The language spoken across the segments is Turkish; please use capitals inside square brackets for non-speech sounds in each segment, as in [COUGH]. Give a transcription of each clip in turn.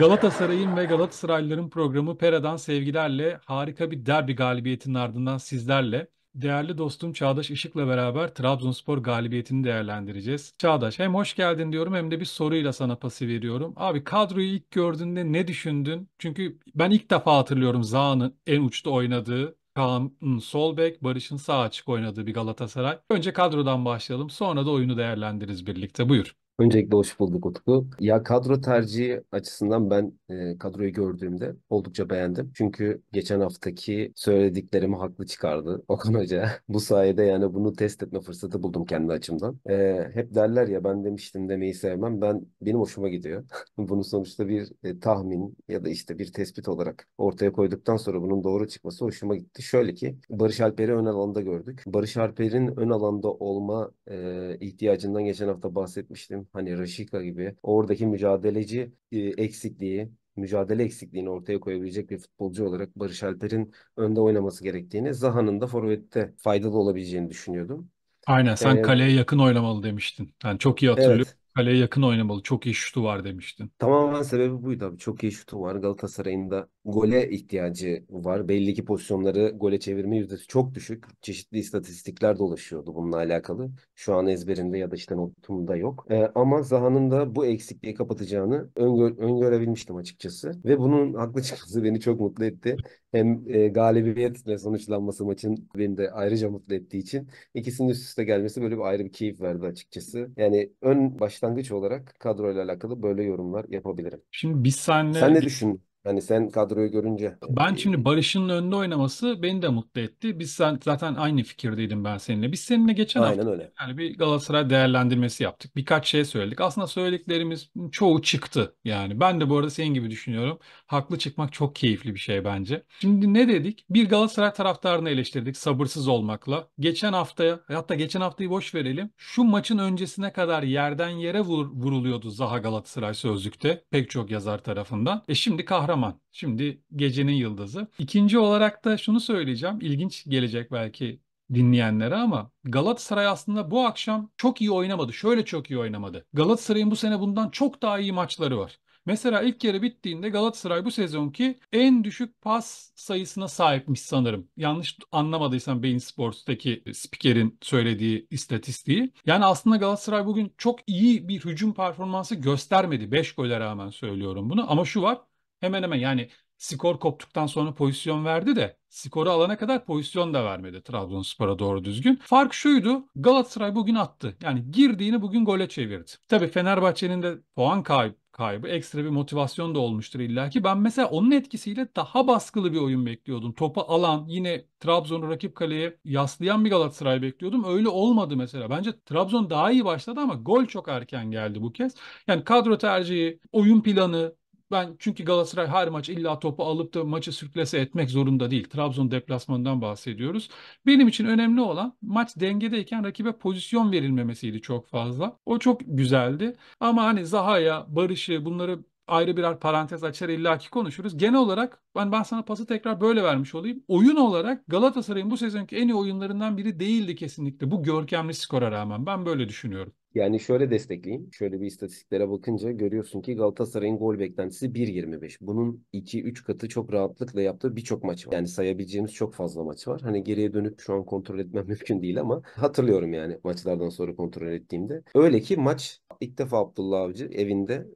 Galatasaray'ın ve Galatasaraylıların programı Pera'dan sevgilerle harika bir derbi galibiyetinin ardından sizlerle değerli dostum Çağdaş Işık'la beraber Trabzonspor galibiyetini değerlendireceğiz. Çağdaş hem hoş geldin diyorum hem de bir soruyla sana pası veriyorum. Abi kadroyu ilk gördüğünde ne düşündün? Çünkü ben ilk defa hatırlıyorum Zaha'nın en uçta oynadığı Kaan'ın sol bek, Barış'ın sağ açık oynadığı bir Galatasaray. Önce kadrodan başlayalım sonra da oyunu değerlendiririz birlikte. Buyur. Öncelikle hoş bulduk Utku. Ya kadro tercihi açısından ben e, kadroyu gördüğümde oldukça beğendim. Çünkü geçen haftaki söylediklerimi haklı çıkardı [LAUGHS] Okan Hoca. Bu sayede yani bunu test etme fırsatı buldum kendi açımdan. E, hep derler ya ben demiştim demeyi sevmem. Ben benim hoşuma gidiyor. [LAUGHS] bunu sonuçta bir e, tahmin ya da işte bir tespit olarak ortaya koyduktan sonra bunun doğru çıkması hoşuma gitti. Şöyle ki Barış Alper'i ön alanda gördük. Barış Alper'in ön alanda olma e, ihtiyacından geçen hafta bahsetmiştim hani Rashika gibi oradaki mücadeleci e, eksikliği mücadele eksikliğini ortaya koyabilecek bir futbolcu olarak Barış Alper'in önde oynaması gerektiğini, Zaha'nın da forvette faydalı olabileceğini düşünüyordum. Aynen sen yani, ee, kaleye yakın oynamalı demiştin. Yani çok iyi hatırlıyorum. Evet kaleye yakın oynamalı. Çok iyi şutu var demiştin. Tamamen sebebi buydu abi. Çok iyi şutu var. Galatasaray'ın da gole ihtiyacı var. Belli ki pozisyonları gole çevirme yüzdesi çok düşük. Çeşitli istatistikler dolaşıyordu bununla alakalı. Şu an ezberinde ya da işte notumda yok. Ee, ama Zaha'nın da bu eksikliği kapatacağını öngö öngörebilmiştim açıkçası. Ve bunun haklı çıkması beni çok mutlu etti hem e, galibiyetle sonuçlanması maçın beni de ayrıca mutlu ettiği için ikisinin üst üste gelmesi böyle bir ayrı bir keyif verdi açıkçası. Yani ön başlangıç olarak kadroyla alakalı böyle yorumlar yapabilirim. Şimdi biz senle... Sen ne düşündün? Hani sen kadroyu görünce. Ben şimdi Barış'ın önünde oynaması beni de mutlu etti. Biz sen, zaten aynı fikirdeydim ben seninle. Biz seninle geçen Aynen hafta öyle. yani bir Galatasaray değerlendirmesi yaptık. Birkaç şey söyledik. Aslında söylediklerimiz çoğu çıktı yani. Ben de bu arada senin gibi düşünüyorum. Haklı çıkmak çok keyifli bir şey bence. Şimdi ne dedik? Bir Galatasaray taraftarını eleştirdik sabırsız olmakla. Geçen haftaya hatta geçen haftayı boş verelim. Şu maçın öncesine kadar yerden yere vur, vuruluyordu Zaha Galatasaray sözlükte. Pek çok yazar tarafından. E şimdi kahraman kahraman. Şimdi gecenin yıldızı. İkinci olarak da şunu söyleyeceğim. İlginç gelecek belki dinleyenlere ama Galatasaray aslında bu akşam çok iyi oynamadı. Şöyle çok iyi oynamadı. Galatasaray'ın bu sene bundan çok daha iyi maçları var. Mesela ilk yarı bittiğinde Galatasaray bu sezonki en düşük pas sayısına sahipmiş sanırım. Yanlış anlamadıysam Bein Sports'taki spikerin söylediği istatistiği. Yani aslında Galatasaray bugün çok iyi bir hücum performansı göstermedi. 5 gole rağmen söylüyorum bunu ama şu var hemen hemen yani skor koptuktan sonra pozisyon verdi de skoru alana kadar pozisyon da vermedi Trabzonspor'a doğru düzgün. Fark şuydu Galatasaray bugün attı. Yani girdiğini bugün gole çevirdi. Tabii Fenerbahçe'nin de puan kaybı kaybı ekstra bir motivasyon da olmuştur illa ki. Ben mesela onun etkisiyle daha baskılı bir oyun bekliyordum. Topu alan yine Trabzon'u rakip kaleye yaslayan bir Galatasaray bekliyordum. Öyle olmadı mesela. Bence Trabzon daha iyi başladı ama gol çok erken geldi bu kez. Yani kadro tercihi, oyun planı, ben çünkü Galatasaray her maç illa topu alıp da maçı sürklese etmek zorunda değil. Trabzon deplasmanından bahsediyoruz. Benim için önemli olan maç dengedeyken rakibe pozisyon verilmemesiydi çok fazla. O çok güzeldi. Ama hani Zaha'ya, Barış'ı bunları ayrı birer parantez açar illaki konuşuruz. Genel olarak ben, ben sana pası tekrar böyle vermiş olayım. Oyun olarak Galatasaray'ın bu sezonki en iyi oyunlarından biri değildi kesinlikle. Bu görkemli skora rağmen ben böyle düşünüyorum. Yani şöyle destekleyeyim. Şöyle bir istatistiklere bakınca görüyorsun ki Galatasaray'ın gol beklentisi 1.25. Bunun 2-3 katı çok rahatlıkla yaptığı birçok maç var. Yani sayabileceğimiz çok fazla maç var. Hani geriye dönüp şu an kontrol etmem [LAUGHS] mümkün değil ama hatırlıyorum yani maçlardan sonra kontrol ettiğimde. Öyle ki maç ilk defa Abdullah Avcı evinde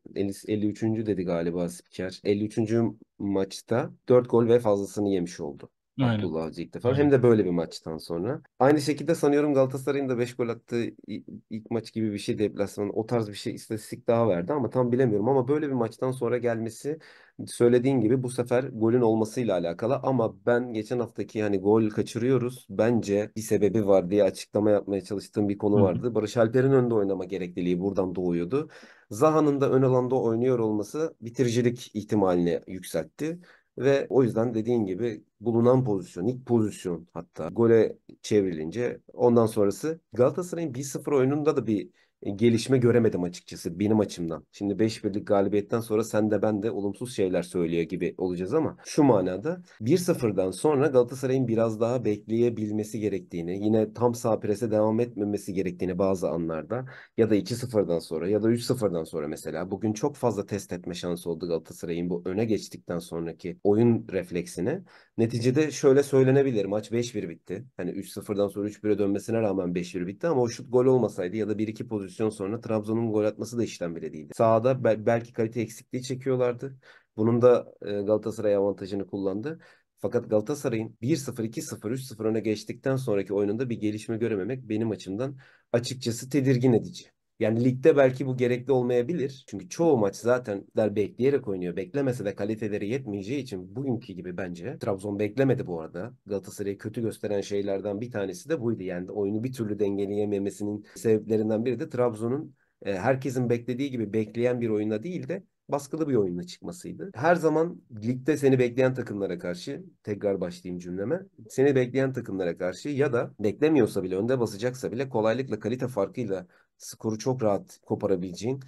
53. dedi galiba spiker. 53. maçta 4 gol ve fazlasını yemiş oldu. Aynen. Abdullah Avcı ilk defa. Aynen. Hem de böyle bir maçtan sonra. Aynı şekilde sanıyorum Galatasaray'ın da 5 gol attığı ilk maç gibi bir şey deplasman. O tarz bir şey istatistik daha verdi ama tam bilemiyorum. Ama böyle bir maçtan sonra gelmesi söylediğin gibi bu sefer golün olmasıyla alakalı. Ama ben geçen haftaki hani gol kaçırıyoruz. Bence bir sebebi var diye açıklama yapmaya çalıştığım bir konu Hı-hı. vardı. Barış Alper'in önde oynama gerekliliği buradan doğuyordu. Zaha'nın da ön alanda oynuyor olması bitiricilik ihtimalini yükseltti. Ve o yüzden dediğin gibi bulunan pozisyon, ilk pozisyon hatta gole çevrilince ondan sonrası Galatasaray'ın 1-0 oyununda da bir e, gelişme göremedim açıkçası benim açımdan. Şimdi 5 birlik galibiyetten sonra sen de ben de olumsuz şeyler söylüyor gibi olacağız ama şu manada 1-0'dan sonra Galatasaray'ın biraz daha bekleyebilmesi gerektiğini, yine tam sağ prese devam etmemesi gerektiğini bazı anlarda ya da 2-0'dan sonra ya da 3-0'dan sonra mesela bugün çok fazla test etme şansı oldu Galatasaray'ın bu öne geçtikten sonraki oyun refleksini. Neticede şöyle söylenebilir maç 5-1 bitti. Hani 3-0'dan sonra 3-1'e dönmesine rağmen 5-1 bitti ama o şut gol olmasaydı ya da 1-2 pozisyon pozisyon sonra Trabzon'un gol atması da işten bile değildi. Sağda bel- belki kalite eksikliği çekiyorlardı. Bunun da e, Galatasaray avantajını kullandı. Fakat Galatasaray'ın 1-0, 2-0, 3-0 öne geçtikten sonraki oyununda bir gelişme görememek benim açımdan açıkçası tedirgin edici. Yani ligde belki bu gerekli olmayabilir. Çünkü çoğu maç zaten bekleyerek oynuyor. Beklemese de kaliteleri yetmeyeceği için bugünkü gibi bence Trabzon beklemedi bu arada. Galatasaray'ı kötü gösteren şeylerden bir tanesi de buydu. Yani oyunu bir türlü dengeleyememesinin sebeplerinden biri de Trabzon'un e, herkesin beklediği gibi bekleyen bir oyunda değil de baskılı bir oyunla çıkmasıydı. Her zaman ligde seni bekleyen takımlara karşı tekrar başlayayım cümleme. Seni bekleyen takımlara karşı ya da beklemiyorsa bile önde basacaksa bile kolaylıkla kalite farkıyla skoru çok rahat koparabileceğin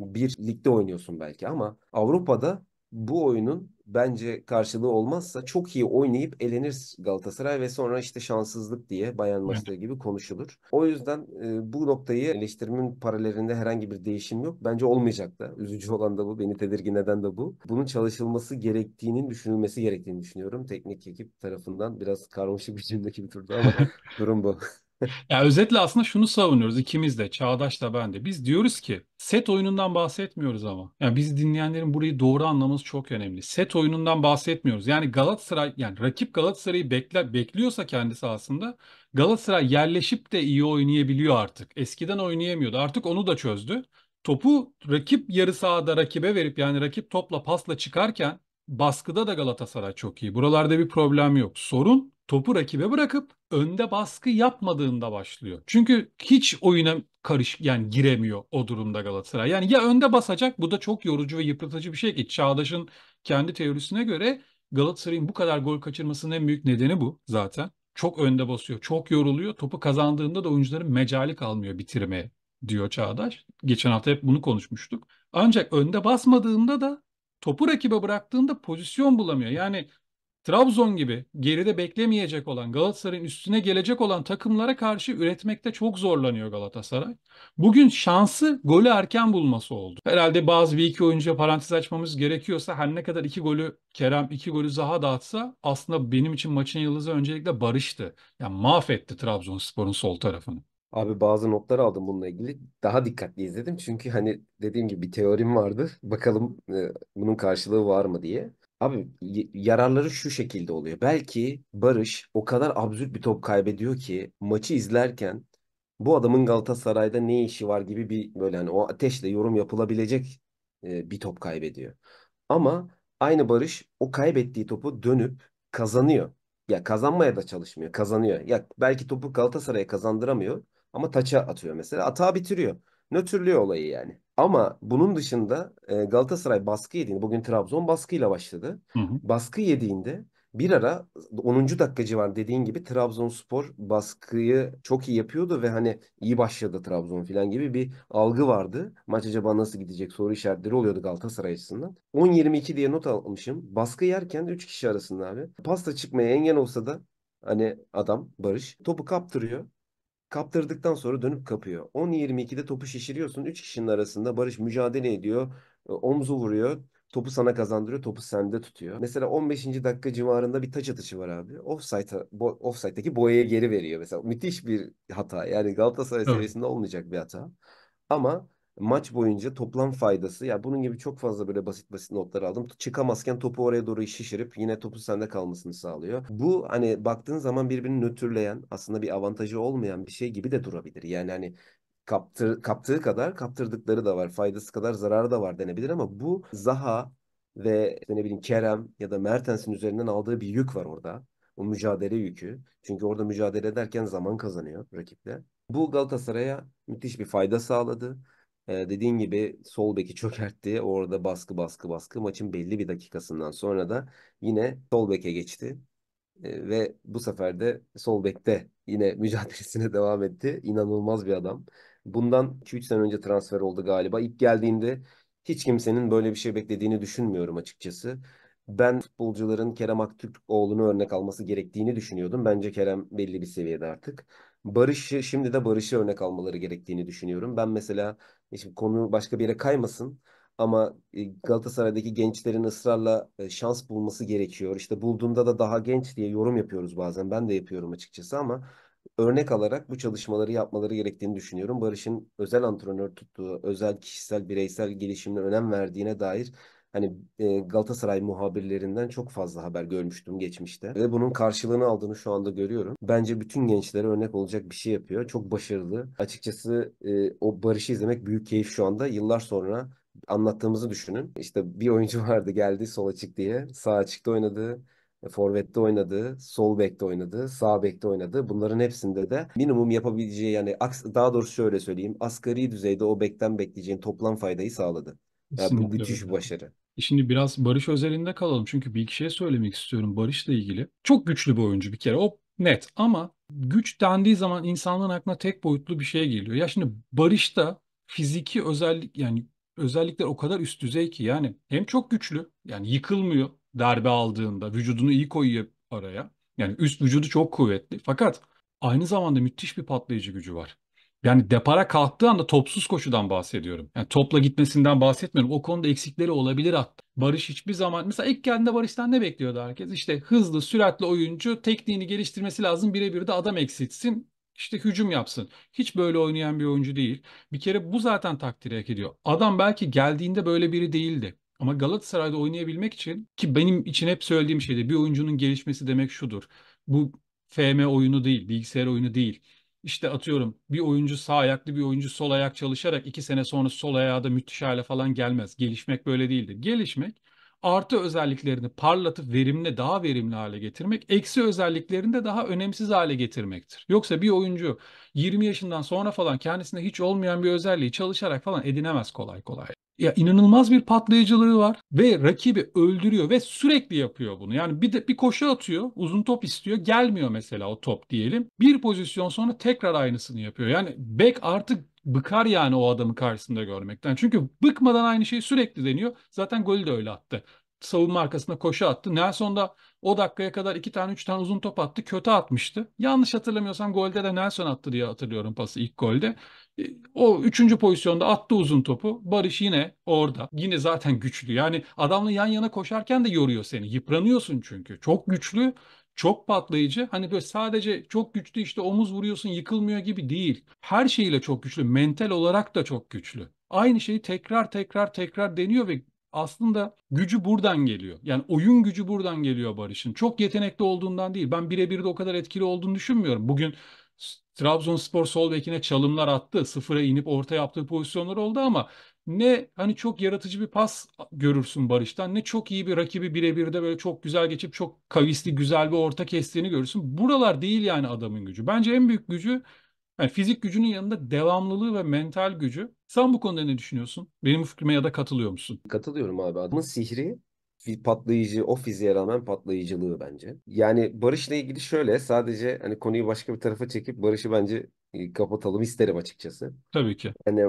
bir ligde oynuyorsun belki ama Avrupa'da bu oyunun bence karşılığı olmazsa çok iyi oynayıp elenir Galatasaray ve sonra işte şanssızlık diye bayan maçları gibi konuşulur. O yüzden e, bu noktayı eleştirimin paralerinde herhangi bir değişim yok. Bence olmayacak da. Üzücü olan da bu. Beni tedirgin eden de bu. Bunun çalışılması gerektiğinin düşünülmesi gerektiğini düşünüyorum. Teknik ekip tarafından biraz karmaşık bir cümle gibi durdu ama [LAUGHS] durum bu. [LAUGHS] Ya özetle aslında şunu savunuyoruz ikimiz de Çağdaş da ben de. Biz diyoruz ki set oyunundan bahsetmiyoruz ama. Yani biz dinleyenlerin burayı doğru anlaması çok önemli. Set oyunundan bahsetmiyoruz. Yani Galatasaray yani rakip Galatasaray'ı bekler bekliyorsa kendisi aslında Galatasaray yerleşip de iyi oynayabiliyor artık. Eskiden oynayamıyordu. Artık onu da çözdü. Topu rakip yarı sahada rakibe verip yani rakip topla pasla çıkarken baskıda da Galatasaray çok iyi. Buralarda bir problem yok. Sorun topu rakibe bırakıp önde baskı yapmadığında başlıyor. Çünkü hiç oyuna karış yani giremiyor o durumda Galatasaray. Yani ya önde basacak bu da çok yorucu ve yıpratıcı bir şey ki Çağdaş'ın kendi teorisine göre Galatasaray'ın bu kadar gol kaçırmasının en büyük nedeni bu zaten. Çok önde basıyor, çok yoruluyor. Topu kazandığında da oyuncuların mecali kalmıyor bitirmeye diyor Çağdaş. Geçen hafta hep bunu konuşmuştuk. Ancak önde basmadığında da topu rakibe bıraktığında pozisyon bulamıyor. Yani Trabzon gibi geride beklemeyecek olan Galatasaray'ın üstüne gelecek olan takımlara karşı üretmekte çok zorlanıyor Galatasaray. Bugün şansı golü erken bulması oldu. Herhalde bazı bir iki oyuncuya parantez açmamız gerekiyorsa her ne kadar iki golü Kerem iki golü daha dağıtsa aslında benim için maçın yıldızı öncelikle Barış'tı. Yani mahvetti Trabzonspor'un sol tarafını. Abi bazı notlar aldım bununla ilgili. Daha dikkatli izledim. Çünkü hani dediğim gibi bir teorim vardı. Bakalım e, bunun karşılığı var mı diye. Abi yararları şu şekilde oluyor. Belki Barış o kadar absürt bir top kaybediyor ki maçı izlerken bu adamın Galatasaray'da ne işi var gibi bir böyle hani o ateşle yorum yapılabilecek e, bir top kaybediyor. Ama aynı Barış o kaybettiği topu dönüp kazanıyor. Ya kazanmaya da çalışmıyor, kazanıyor. Ya belki topu Galatasaray'a kazandıramıyor ama taça atıyor mesela. Atağı bitiriyor nötrlüyor olayı yani. Ama bunun dışında e, Galatasaray baskı yediğinde, bugün Trabzon baskıyla başladı. Hı hı. Baskı yediğinde bir ara 10. dakika civar dediğin gibi Trabzonspor baskıyı çok iyi yapıyordu ve hani iyi başladı Trabzon filan gibi bir algı vardı. Maç acaba nasıl gidecek soru işaretleri oluyordu Galatasaray açısından. 10-22 diye not almışım. Baskı yerken 3 kişi arasında abi. Pasta çıkmaya engel olsa da hani adam Barış topu kaptırıyor. Kaptırdıktan sonra dönüp kapıyor. 10-22'de topu şişiriyorsun. 3 kişinin arasında Barış mücadele ediyor. E, omzu vuruyor. Topu sana kazandırıyor. Topu sende tutuyor. Mesela 15. dakika civarında bir taç atışı var abi. Offside'a, bo- offside'daki boyaya geri veriyor. Mesela müthiş bir hata. Yani Galatasaray evet. seviyesinde olmayacak bir hata. Ama maç boyunca toplam faydası ya bunun gibi çok fazla böyle basit basit notlar aldım. Çıkamazken topu oraya doğru şişirip yine topu sende kalmasını sağlıyor. Bu hani baktığın zaman birbirini nötrleyen aslında bir avantajı olmayan bir şey gibi de durabilir. Yani hani kaptır, kaptığı kadar kaptırdıkları da var. Faydası kadar zararı da var denebilir ama bu Zaha ve işte ne bileyim Kerem ya da Mertens'in üzerinden aldığı bir yük var orada. O mücadele yükü. Çünkü orada mücadele ederken zaman kazanıyor rakiple. Bu Galatasaray'a müthiş bir fayda sağladı. Ee, dediğin gibi sol beki çökertti. Orada baskı baskı baskı. Maçın belli bir dakikasından sonra da yine sol beke geçti. Ee, ve bu sefer de sol bekte yine [LAUGHS] mücadelesine devam etti. İnanılmaz bir adam. Bundan 2-3 sene önce transfer oldu galiba. İlk geldiğinde hiç kimsenin böyle bir şey beklediğini düşünmüyorum açıkçası. Ben futbolcuların Kerem Aktürkoğlu'nu örnek alması gerektiğini düşünüyordum. Bence Kerem belli bir seviyede artık. Barış'ı şimdi de Barış'ı örnek almaları gerektiğini düşünüyorum. Ben mesela e, şimdi konu başka bir yere kaymasın ama e, Galatasaray'daki gençlerin ısrarla e, şans bulması gerekiyor. İşte bulduğunda da daha genç diye yorum yapıyoruz bazen. Ben de yapıyorum açıkçası ama örnek alarak bu çalışmaları yapmaları gerektiğini düşünüyorum. Barış'ın özel antrenör tuttuğu, özel kişisel, bireysel gelişimine önem verdiğine dair hani e, Galatasaray muhabirlerinden çok fazla haber görmüştüm geçmişte. Ve bunun karşılığını aldığını şu anda görüyorum. Bence bütün gençlere örnek olacak bir şey yapıyor. Çok başarılı. Açıkçası e, o Barış'ı izlemek büyük keyif şu anda. Yıllar sonra anlattığımızı düşünün. İşte bir oyuncu [LAUGHS] vardı geldi sol açık diye. Sağ açıkta oynadı. E, forvet'te oynadı, sol bekte oynadı, sağ bekte oynadı. Bunların hepsinde de minimum yapabileceği yani daha doğrusu şöyle söyleyeyim. Asgari düzeyde o bekten bekleyeceğin toplam faydayı sağladı. yani bu müthiş bir başarı. E, şimdi biraz Barış özelinde kalalım. Çünkü bir iki şey söylemek istiyorum Barış'la ilgili. Çok güçlü bir oyuncu bir kere. O net ama güç dendiği zaman insanlığın aklına tek boyutlu bir şey geliyor. Ya şimdi Barış'ta fiziki özellik yani özellikler o kadar üst düzey ki yani hem çok güçlü yani yıkılmıyor darbe aldığında vücudunu iyi koyuyor araya. Yani üst vücudu çok kuvvetli fakat aynı zamanda müthiş bir patlayıcı gücü var. Yani depara kalktığı anda topsuz koşudan bahsediyorum. Yani topla gitmesinden bahsetmiyorum. O konuda eksikleri olabilir hatta. Barış hiçbir zaman mesela ilk geldiğinde Barış'tan ne bekliyordu herkes? İşte hızlı, süratli oyuncu tekniğini geliştirmesi lazım. Birebir de adam eksiltsin. İşte hücum yapsın. Hiç böyle oynayan bir oyuncu değil. Bir kere bu zaten takdir hak ediyor. Adam belki geldiğinde böyle biri değildi. Ama Galatasaray'da oynayabilmek için ki benim için hep söylediğim şeydi. Bir oyuncunun gelişmesi demek şudur. Bu FM oyunu değil, bilgisayar oyunu değil işte atıyorum bir oyuncu sağ ayaklı bir oyuncu sol ayak çalışarak iki sene sonra sol ayağı da müthiş hale falan gelmez. Gelişmek böyle değildir. Gelişmek artı özelliklerini parlatıp verimli daha verimli hale getirmek, eksi özelliklerini de daha önemsiz hale getirmektir. Yoksa bir oyuncu 20 yaşından sonra falan kendisinde hiç olmayan bir özelliği çalışarak falan edinemez kolay kolay. Ya inanılmaz bir patlayıcılığı var ve rakibi öldürüyor ve sürekli yapıyor bunu. Yani bir de bir koşu atıyor, uzun top istiyor, gelmiyor mesela o top diyelim. Bir pozisyon sonra tekrar aynısını yapıyor. Yani bek artık bıkar yani o adamı karşısında görmekten. Çünkü bıkmadan aynı şeyi sürekli deniyor. Zaten golü de öyle attı. Savunma arkasında koşu attı. Nelson da o dakikaya kadar iki tane üç tane uzun top attı. Kötü atmıştı. Yanlış hatırlamıyorsam golde de Nelson attı diye hatırlıyorum pası ilk golde. E, o üçüncü pozisyonda attı uzun topu. Barış yine orada. Yine zaten güçlü. Yani adamla yan yana koşarken de yoruyor seni. Yıpranıyorsun çünkü. Çok güçlü çok patlayıcı. Hani böyle sadece çok güçlü işte omuz vuruyorsun yıkılmıyor gibi değil. Her şeyiyle çok güçlü. Mental olarak da çok güçlü. Aynı şeyi tekrar tekrar tekrar deniyor ve aslında gücü buradan geliyor. Yani oyun gücü buradan geliyor Barış'ın. Çok yetenekli olduğundan değil. Ben birebir de o kadar etkili olduğunu düşünmüyorum. Bugün Trabzonspor sol bekine çalımlar attı. Sıfıra inip orta yaptığı pozisyonlar oldu ama ne hani çok yaratıcı bir pas görürsün Barış'tan ne çok iyi bir rakibi birebirde böyle çok güzel geçip çok kavisli güzel bir orta kestiğini görürsün. Buralar değil yani adamın gücü. Bence en büyük gücü yani fizik gücünün yanında devamlılığı ve mental gücü. Sen bu konuda ne düşünüyorsun? Benim fikrime ya da katılıyor musun? Katılıyorum abi. Adamın sihri patlayıcı, o fiziğe rağmen patlayıcılığı bence. Yani Barış'la ilgili şöyle sadece hani konuyu başka bir tarafa çekip Barış'ı bence e, kapatalım isterim açıkçası. Tabii ki. Yani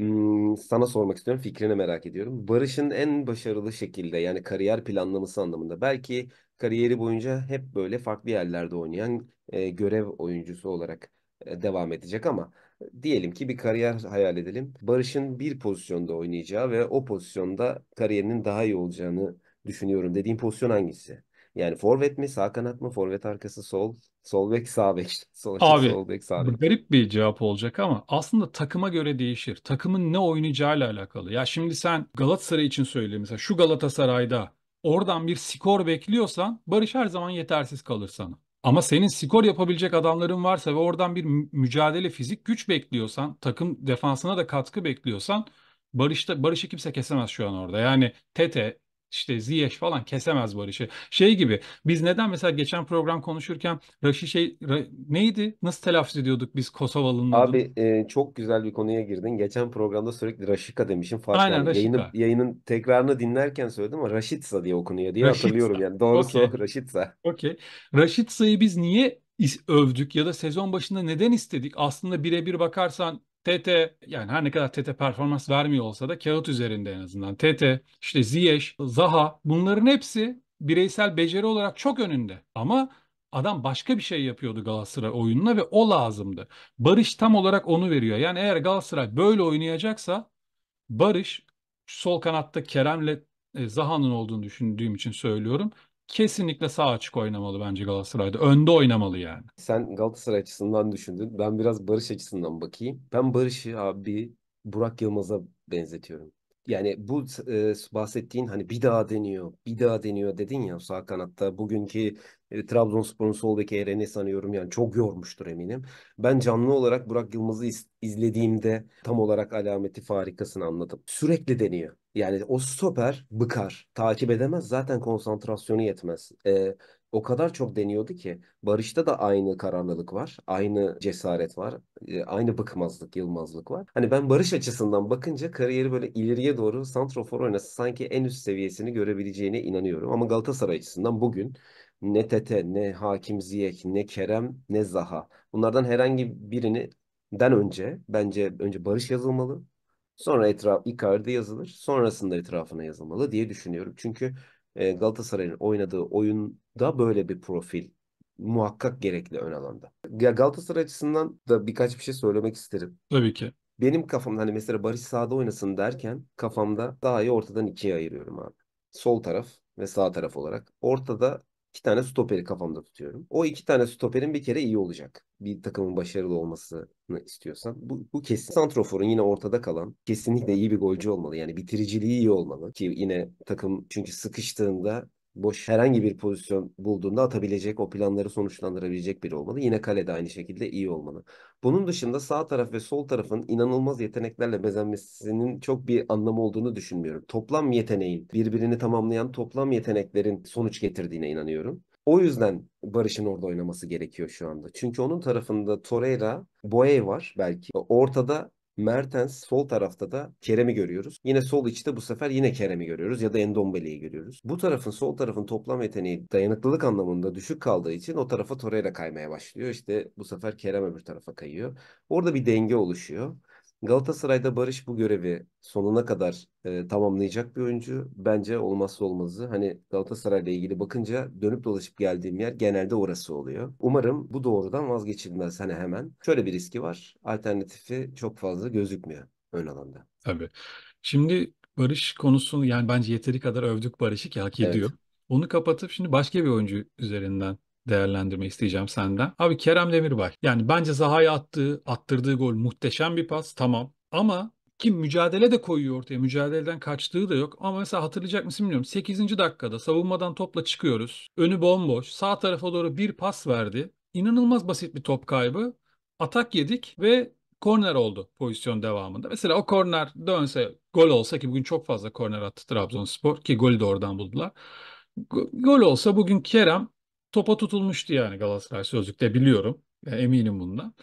Hmm, sana sormak istiyorum. Fikrini merak ediyorum. Barış'ın en başarılı şekilde yani kariyer planlaması anlamında belki kariyeri boyunca hep böyle farklı yerlerde oynayan e, görev oyuncusu olarak e, devam edecek ama e, diyelim ki bir kariyer hayal edelim. Barış'ın bir pozisyonda oynayacağı ve o pozisyonda kariyerinin daha iyi olacağını düşünüyorum dediğim pozisyon hangisi? Yani forvet mi, sağ kanat mı, forvet arkası, sol, Sol bek sağ bek. Sonuçta Abi sol bek sağ bek. garip bir cevap olacak ama aslında takıma göre değişir. Takımın ne oynayacağıyla alakalı. Ya şimdi sen Galatasaray için söyle mesela şu Galatasaray'da oradan bir skor bekliyorsan Barış her zaman yetersiz kalır sana. Ama senin skor yapabilecek adamların varsa ve oradan bir mücadele fizik güç bekliyorsan, takım defansına da katkı bekliyorsan Barış'ta Barış'ı kimse kesemez şu an orada. Yani Tete, işte Ziyech falan kesemez Barış'ı. Şey gibi biz neden mesela geçen program konuşurken Raşi şey Ra, neydi? Nasıl telaffuz ediyorduk biz Kosovalı'nın Abi e, çok güzel bir konuya girdin. Geçen programda sürekli Raşika demişim. Fark Aynen Raşika. Yayını, yayının tekrarını dinlerken söyledim ama Raşitsa diye okunuyor diye Raşitsa. hatırlıyorum yani. Doğrusu okay. Raşitsa. Okey. Raşitsa'yı biz niye övdük ya da sezon başında neden istedik? Aslında birebir bakarsan TT yani her ne kadar TT performans vermiyor olsa da kağıt üzerinde en azından. TT, işte Ziyech, Zaha bunların hepsi bireysel beceri olarak çok önünde. Ama adam başka bir şey yapıyordu Galatasaray oyununa ve o lazımdı. Barış tam olarak onu veriyor. Yani eğer Galatasaray böyle oynayacaksa Barış sol kanatta Kerem'le e, Zaha'nın olduğunu düşündüğüm için söylüyorum kesinlikle sağ açık oynamalı bence Galatasaray'da. Önde oynamalı yani. Sen Galatasaray açısından düşündün. Ben biraz Barış açısından bakayım. Ben Barış'ı abi Burak Yılmaz'a benzetiyorum. Yani bu e, bahsettiğin hani bir daha deniyor, bir daha deniyor dedin ya sağ kanatta. Bugünkü e, Trabzonspor'un soldaki Eren'i sanıyorum yani çok yormuştur eminim. Ben canlı olarak Burak Yılmaz'ı iz, izlediğimde tam olarak alameti farikasını anladım. Sürekli deniyor. Yani o stoper bıkar. Takip edemez. Zaten konsantrasyonu yetmez. Ee, o kadar çok deniyordu ki. Barış'ta da aynı kararlılık var. Aynı cesaret var. E, aynı bıkmazlık, yılmazlık var. Hani ben Barış açısından bakınca kariyeri böyle ileriye doğru santrofor oynası sanki en üst seviyesini görebileceğine inanıyorum. Ama Galatasaray açısından bugün ne Tete, ne Hakim Ziyek ne Kerem, ne Zaha. Bunlardan herhangi birini den önce bence önce Barış yazılmalı. Sonra etraf Icardi yazılır. Sonrasında etrafına yazılmalı diye düşünüyorum. Çünkü e, Galatasaray'ın oynadığı oyunda böyle bir profil muhakkak gerekli ön alanda. Ya Galatasaray açısından da birkaç bir şey söylemek isterim. Tabii ki. Benim kafamda hani mesela Barış sağda oynasın derken kafamda daha iyi ortadan ikiye ayırıyorum abi. Sol taraf ve sağ taraf olarak. Ortada iki tane stoperi kafamda tutuyorum. O iki tane stoperin bir kere iyi olacak. Bir takımın başarılı olmasını istiyorsan. Bu, bu kesin. Santrofor'un yine ortada kalan kesinlikle iyi bir golcü olmalı. Yani bitiriciliği iyi olmalı. Ki yine takım çünkü sıkıştığında boş herhangi bir pozisyon bulduğunda atabilecek, o planları sonuçlandırabilecek biri olmalı. Yine kalede aynı şekilde iyi olmalı. Bunun dışında sağ taraf ve sol tarafın inanılmaz yeteneklerle bezenmesinin çok bir anlamı olduğunu düşünmüyorum. Toplam yeteneğin, birbirini tamamlayan toplam yeteneklerin sonuç getirdiğine inanıyorum. O yüzden Barış'ın orada oynaması gerekiyor şu anda. Çünkü onun tarafında Torreira, Boye var belki. Ortada Mertens sol tarafta da Kerem'i görüyoruz. Yine sol içte bu sefer yine Kerem'i görüyoruz ya da Endombele'yi görüyoruz. Bu tarafın sol tarafın toplam yeteneği dayanıklılık anlamında düşük kaldığı için o tarafa Torreira kaymaya başlıyor. İşte bu sefer Kerem öbür tarafa kayıyor. Orada bir denge oluşuyor. Galatasaray'da Barış bu görevi sonuna kadar e, tamamlayacak bir oyuncu. Bence olmazsa olmazı. Hani Galatasaray'la ilgili bakınca dönüp dolaşıp geldiğim yer genelde orası oluyor. Umarım bu doğrudan vazgeçilmez hani hemen. Şöyle bir riski var. Alternatifi çok fazla gözükmüyor ön alanda. Tabii. Şimdi Barış konusunu yani bence yeteri kadar övdük Barış'ı ki hak ediyor. Evet. Onu kapatıp şimdi başka bir oyuncu üzerinden değerlendirme isteyeceğim senden. Abi Kerem Demirbay. Yani bence Zaha'ya attığı, attırdığı gol muhteşem bir pas. Tamam. Ama kim mücadele de koyuyor ortaya. Mücadeleden kaçtığı da yok. Ama mesela hatırlayacak mısın bilmiyorum. 8. dakikada savunmadan topla çıkıyoruz. Önü bomboş. Sağ tarafa doğru bir pas verdi. İnanılmaz basit bir top kaybı. Atak yedik ve korner oldu pozisyon devamında. Mesela o korner dönse gol olsa ki bugün çok fazla korner attı Trabzonspor ki golü de oradan buldular. Gol olsa bugün Kerem topa tutulmuştu yani Galatasaray sözlükte biliyorum. E, eminim bundan.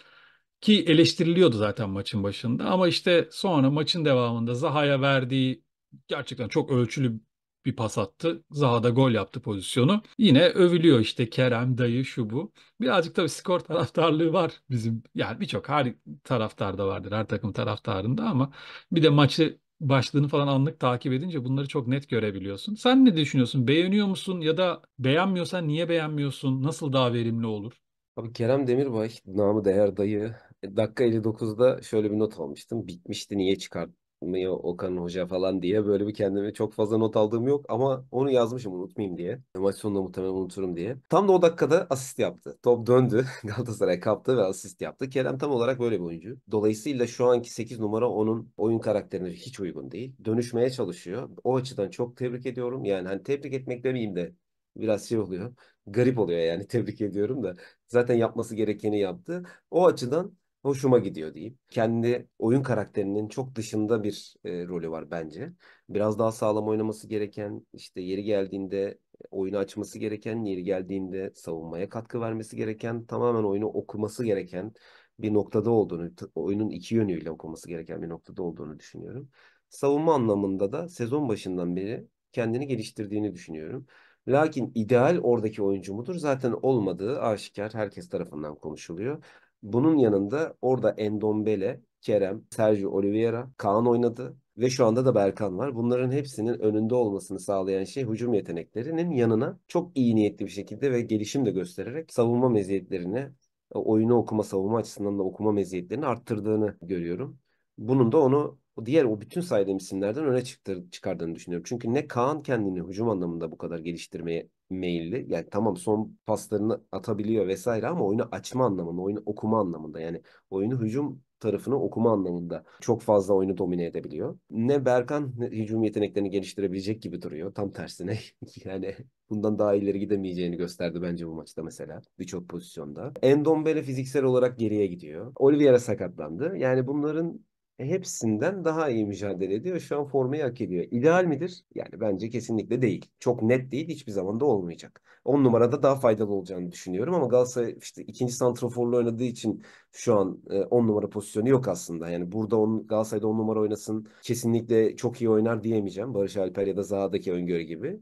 Ki eleştiriliyordu zaten maçın başında ama işte sonra maçın devamında Zaha'ya verdiği gerçekten çok ölçülü bir pas attı. Zaha da gol yaptı pozisyonu. Yine övülüyor işte Kerem, dayı şu bu. Birazcık tabii skor [LAUGHS] taraftarlığı var bizim. Yani birçok her taraftarda vardır. Her takım taraftarında ama bir de maçı başlığını falan anlık takip edince bunları çok net görebiliyorsun. Sen ne düşünüyorsun? Beğeniyor musun ya da beğenmiyorsan niye beğenmiyorsun? Nasıl daha verimli olur? Abi Kerem Demirbay, namı değer dayı. E, dakika 59'da şöyle bir not almıştım. Bitmişti niye çıkart mı Okan Hoca falan diye böyle bir kendime çok fazla not aldığım yok ama onu yazmışım unutmayayım diye. Maç sonunda muhtemelen unuturum diye. Tam da o dakikada asist yaptı. Top döndü. [LAUGHS] Galatasaray kaptı ve asist yaptı. Kerem tam olarak böyle bir oyuncu. Dolayısıyla şu anki 8 numara onun oyun karakterine hiç uygun değil. Dönüşmeye çalışıyor. O açıdan çok tebrik ediyorum. Yani hani tebrik etmek demeyeyim de biraz şey oluyor. Garip oluyor yani [LAUGHS] tebrik ediyorum da. Zaten yapması gerekeni yaptı. O açıdan hoşuma gidiyor diyeyim. Kendi oyun karakterinin çok dışında bir e, rolü var bence. Biraz daha sağlam oynaması gereken, işte yeri geldiğinde e, oyunu açması gereken, yeri geldiğinde savunmaya katkı vermesi gereken, tamamen oyunu okuması gereken bir noktada olduğunu, oyunun iki yönüyle okuması gereken bir noktada olduğunu düşünüyorum. Savunma anlamında da sezon başından beri kendini geliştirdiğini düşünüyorum. Lakin ideal oradaki oyuncu mudur? Zaten olmadığı aşikar herkes tarafından konuşuluyor. Bunun yanında orada Endombele, Kerem, Sergio Oliveira, Kaan oynadı ve şu anda da Berkan var. Bunların hepsinin önünde olmasını sağlayan şey hücum yeteneklerinin yanına çok iyi niyetli bir şekilde ve gelişim de göstererek savunma meziyetlerini, oyunu okuma savunma açısından da okuma meziyetlerini arttırdığını görüyorum. Bunun da onu o diğer o bütün saydığım isimlerden öne çıktı çıkardığını düşünüyorum. Çünkü ne Kaan kendini hücum anlamında bu kadar geliştirmeye meyilli. Yani tamam son paslarını atabiliyor vesaire ama oyunu açma anlamında, oyunu okuma anlamında yani oyunu hücum tarafını okuma anlamında çok fazla oyunu domine edebiliyor. Ne Berkan ne hücum yeteneklerini geliştirebilecek gibi duruyor. Tam tersine [LAUGHS] yani bundan daha ileri gidemeyeceğini gösterdi bence bu maçta mesela birçok pozisyonda. Endombele fiziksel olarak geriye gidiyor. Oliveira sakatlandı. Yani bunların e, hepsinden daha iyi mücadele ediyor. Şu an formayı hak ediyor. İdeal midir? Yani bence kesinlikle değil. Çok net değil. Hiçbir zaman da olmayacak. 10 numarada daha faydalı olacağını düşünüyorum ama Galatasaray işte ikinci santraforla oynadığı için şu an 10 e, numara pozisyonu yok aslında. Yani burada on, Galatasaray'da 10 numara oynasın kesinlikle çok iyi oynar diyemeyeceğim. Barış Alper ya da Zaha'daki öngörü gibi.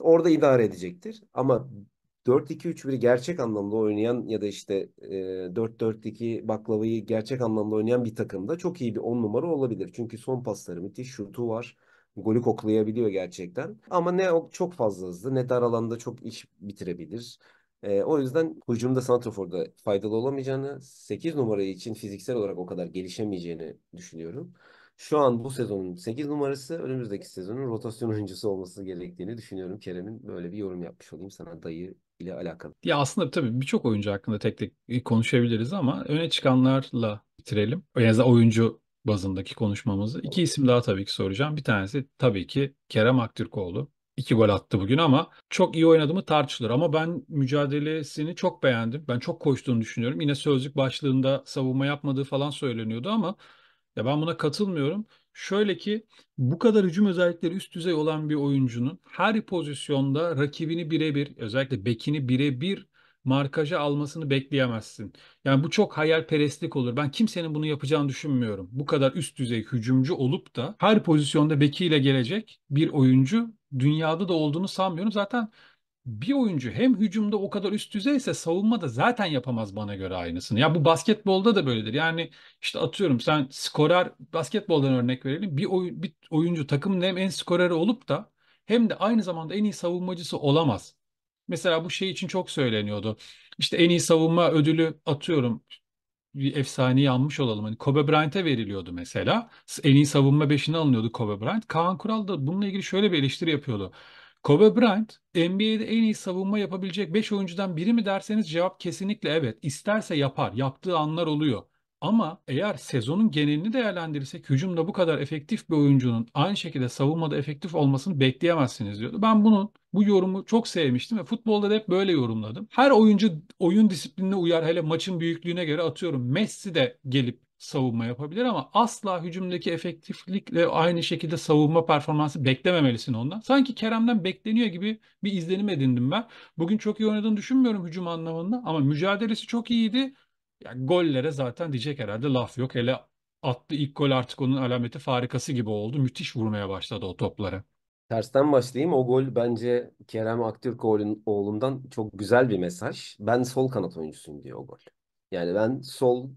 Orada idare edecektir. Ama 4-2-3-1'i gerçek anlamda oynayan ya da işte e, 4-4-2 baklavayı gerçek anlamda oynayan bir takımda çok iyi bir 10 numara olabilir. Çünkü son pasları müthiş, şutu var. Golü koklayabiliyor gerçekten. Ama ne çok fazla hızlı ne dar alanda çok iş bitirebilir. E, o yüzden hücumda Santrafor'da faydalı olamayacağını, 8 numarayı için fiziksel olarak o kadar gelişemeyeceğini düşünüyorum. Şu an bu sezonun 8 numarası önümüzdeki sezonun rotasyon oyuncusu olması gerektiğini düşünüyorum. Kerem'in böyle bir yorum yapmış olayım sana dayı ile alakalı. Ya aslında tabii birçok oyuncu hakkında tek tek e, konuşabiliriz ama öne çıkanlarla bitirelim. En azından oyuncu bazındaki konuşmamızı. İki isim daha tabii ki soracağım. Bir tanesi tabii ki Kerem Aktürkoğlu. İki gol attı bugün ama çok iyi oynadı mı tartışılır. Ama ben mücadelesini çok beğendim. Ben çok koştuğunu düşünüyorum. Yine sözlük başlığında savunma yapmadığı falan söyleniyordu ama ya ben buna katılmıyorum. Şöyle ki bu kadar hücum özellikleri üst düzey olan bir oyuncunun her pozisyonda rakibini birebir özellikle bekini birebir markaja almasını bekleyemezsin. Yani bu çok hayalperestlik olur. Ben kimsenin bunu yapacağını düşünmüyorum. Bu kadar üst düzey hücumcu olup da her pozisyonda bekiyle gelecek bir oyuncu dünyada da olduğunu sanmıyorum. Zaten bir oyuncu hem hücumda o kadar üst düzeyse savunma da zaten yapamaz bana göre aynısını. Ya bu basketbolda da böyledir. Yani işte atıyorum sen skorer basketboldan örnek verelim. Bir, oy, bir oyuncu takımın hem en skoreri olup da hem de aynı zamanda en iyi savunmacısı olamaz. Mesela bu şey için çok söyleniyordu. İşte en iyi savunma ödülü atıyorum bir efsaneyi almış olalım. Hani Kobe Bryant'e veriliyordu mesela. En iyi savunma beşini alınıyordu Kobe Bryant. Kaan Kural da bununla ilgili şöyle bir eleştiri yapıyordu. Kobe Bryant NBA'de en iyi savunma yapabilecek 5 oyuncudan biri mi derseniz cevap kesinlikle evet. İsterse yapar. Yaptığı anlar oluyor. Ama eğer sezonun genelini değerlendirirsek hücumda bu kadar efektif bir oyuncunun aynı şekilde savunmada efektif olmasını bekleyemezsiniz diyordu. Ben bunun bu yorumu çok sevmiştim ve futbolda da hep böyle yorumladım. Her oyuncu oyun disiplinine uyar hele maçın büyüklüğüne göre atıyorum. Messi de gelip savunma yapabilir ama asla hücumdaki efektiflikle aynı şekilde savunma performansı beklememelisin ondan. Sanki Kerem'den bekleniyor gibi bir izlenim edindim ben. Bugün çok iyi oynadığını düşünmüyorum hücum anlamında ama mücadelesi çok iyiydi. Yani gollere zaten diyecek herhalde laf yok. Hele attı ilk gol artık onun alameti farikası gibi oldu. Müthiş vurmaya başladı o topları. Tersten başlayayım. O gol bence Kerem Aktürkoğlu'nun oğlundan çok güzel bir mesaj. Ben sol kanat oyuncusuyum diyor o gol. Yani ben sol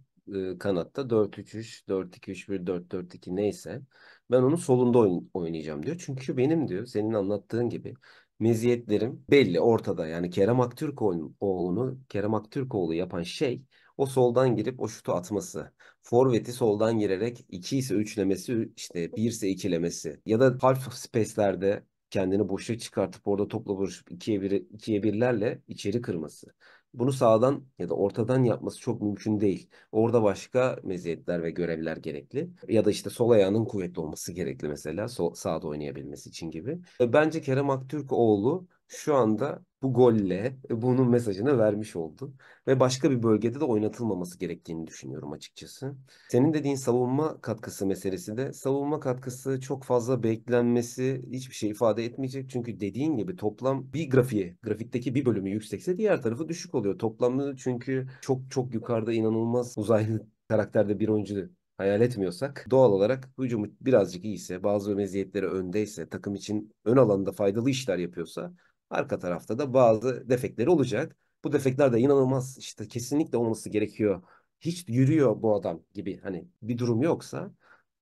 kanatta 4-3-3, 4-2-3-1, 4-4-2 neyse ben onu solunda oynayacağım diyor. Çünkü benim diyor senin anlattığın gibi meziyetlerim belli ortada. Yani Kerem Aktürkoğlu'nu Kerem Aktürkoğlu yapan şey o soldan girip o şutu atması. Forvet'i soldan girerek 2 ise üçlemesi işte 1 ise ikilemesi. Ya da half space'lerde kendini boşa çıkartıp orada topla buluşup 2'ye 1'lerle içeri kırması. Bunu sağdan ya da ortadan yapması çok mümkün değil. Orada başka meziyetler ve görevler gerekli. Ya da işte sol ayağının kuvvetli olması gerekli mesela sağda oynayabilmesi için gibi. E, bence Kerem Aktürkoğlu şu anda bu golle e, bunun mesajını vermiş oldu. Ve başka bir bölgede de oynatılmaması gerektiğini düşünüyorum açıkçası. Senin dediğin savunma katkısı meselesi de savunma katkısı çok fazla beklenmesi hiçbir şey ifade etmeyecek. Çünkü dediğin gibi toplam bir grafiğe, grafikteki bir bölümü yüksekse diğer tarafı düşük oluyor. Toplamlı çünkü çok çok yukarıda inanılmaz uzaylı karakterde bir oyuncu hayal etmiyorsak doğal olarak hücumu birazcık iyiyse, bazı meziyetleri öndeyse, takım için ön alanda faydalı işler yapıyorsa Arka tarafta da bazı defekleri olacak. Bu defekler de inanılmaz işte kesinlikle olması gerekiyor. Hiç yürüyor bu adam gibi hani bir durum yoksa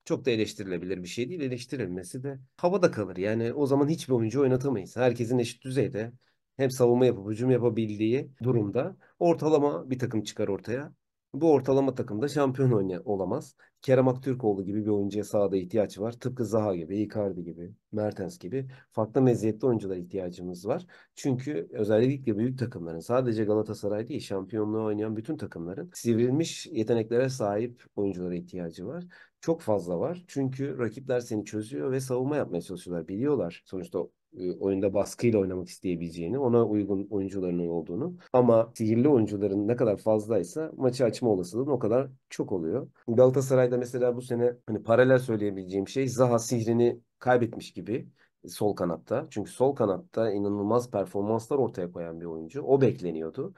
çok da eleştirilebilir bir şey değil. Eleştirilmesi de havada kalır. Yani o zaman hiçbir oyuncu oynatamayız. Herkesin eşit düzeyde hem savunma yapıp hücum yapabildiği durumda ortalama bir takım çıkar ortaya. Bu ortalama takımda şampiyon oynayan olamaz. Kerem Aktürkoğlu gibi bir oyuncuya sahada ihtiyaç var. Tıpkı Zaha gibi, Icardi gibi, Mertens gibi farklı meziyetli oyunculara ihtiyacımız var. Çünkü özellikle büyük takımların sadece Galatasaray değil şampiyonluğu oynayan bütün takımların sivrilmiş yeteneklere sahip oyunculara ihtiyacı var çok fazla var. Çünkü rakipler seni çözüyor ve savunma yapmaya çalışıyorlar. Biliyorlar sonuçta e, oyunda baskıyla oynamak isteyebileceğini, ona uygun oyuncularının olduğunu ama sihirli oyuncuların ne kadar fazlaysa maçı açma olasılığı o kadar çok oluyor. Galatasaray'da mesela bu sene hani paralel söyleyebileceğim şey Zaha sihrini kaybetmiş gibi e, sol kanatta. Çünkü sol kanatta inanılmaz performanslar ortaya koyan bir oyuncu. O bekleniyordu.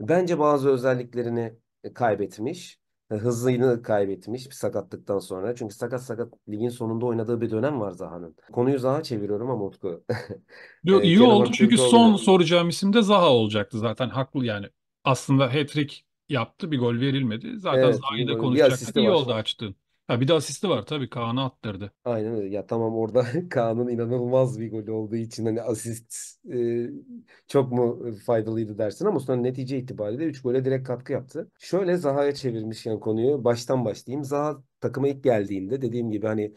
Bence bazı özelliklerini e, kaybetmiş hızını kaybetmiş bir sakatlıktan sonra. Çünkü sakat sakat ligin sonunda oynadığı bir dönem var Zaha'nın. Konuyu Zaha çeviriyorum ama Utku. [LAUGHS] Yo, iyi oldu çünkü son soracağım isim de Zaha olacaktı zaten haklı yani. Aslında hat-trick yaptı bir gol verilmedi. Zaten evet, Zaha'yı da konuşacaktık. İyi oldu açtın. Ha bir de asisti var tabii Kaan'a attırdı. Aynen öyle. Ya tamam orada [LAUGHS] Kaan'ın inanılmaz bir golü olduğu için hani asist e, çok mu faydalıydı dersin ama sonra netice itibariyle 3 gole direkt katkı yaptı. Şöyle Zaha'ya çevirmişken konuyu. Baştan başlayayım. Zaha takıma ilk geldiğinde dediğim gibi hani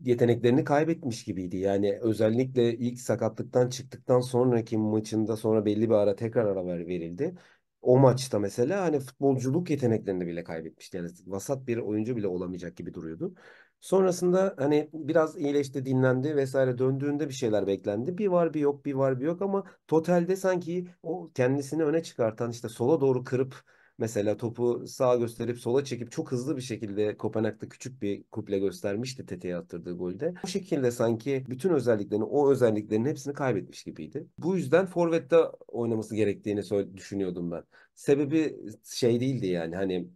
yeteneklerini kaybetmiş gibiydi. Yani özellikle ilk sakatlıktan çıktıktan sonraki maçında sonra belli bir ara tekrar ara verildi o maçta mesela hani futbolculuk yeteneklerini bile kaybetmişti. Yani vasat bir oyuncu bile olamayacak gibi duruyordu. Sonrasında hani biraz iyileşti, dinlendi vesaire döndüğünde bir şeyler beklendi. Bir var bir yok, bir var bir yok ama totalde sanki o kendisini öne çıkartan işte sola doğru kırıp Mesela topu sağ gösterip sola çekip çok hızlı bir şekilde Kopenhag'da küçük bir kuple göstermişti Tete'ye attırdığı golde. Bu şekilde sanki bütün özelliklerini, o özelliklerin hepsini kaybetmiş gibiydi. Bu yüzden Forvet'te oynaması gerektiğini düşünüyordum ben. Sebebi şey değildi yani hani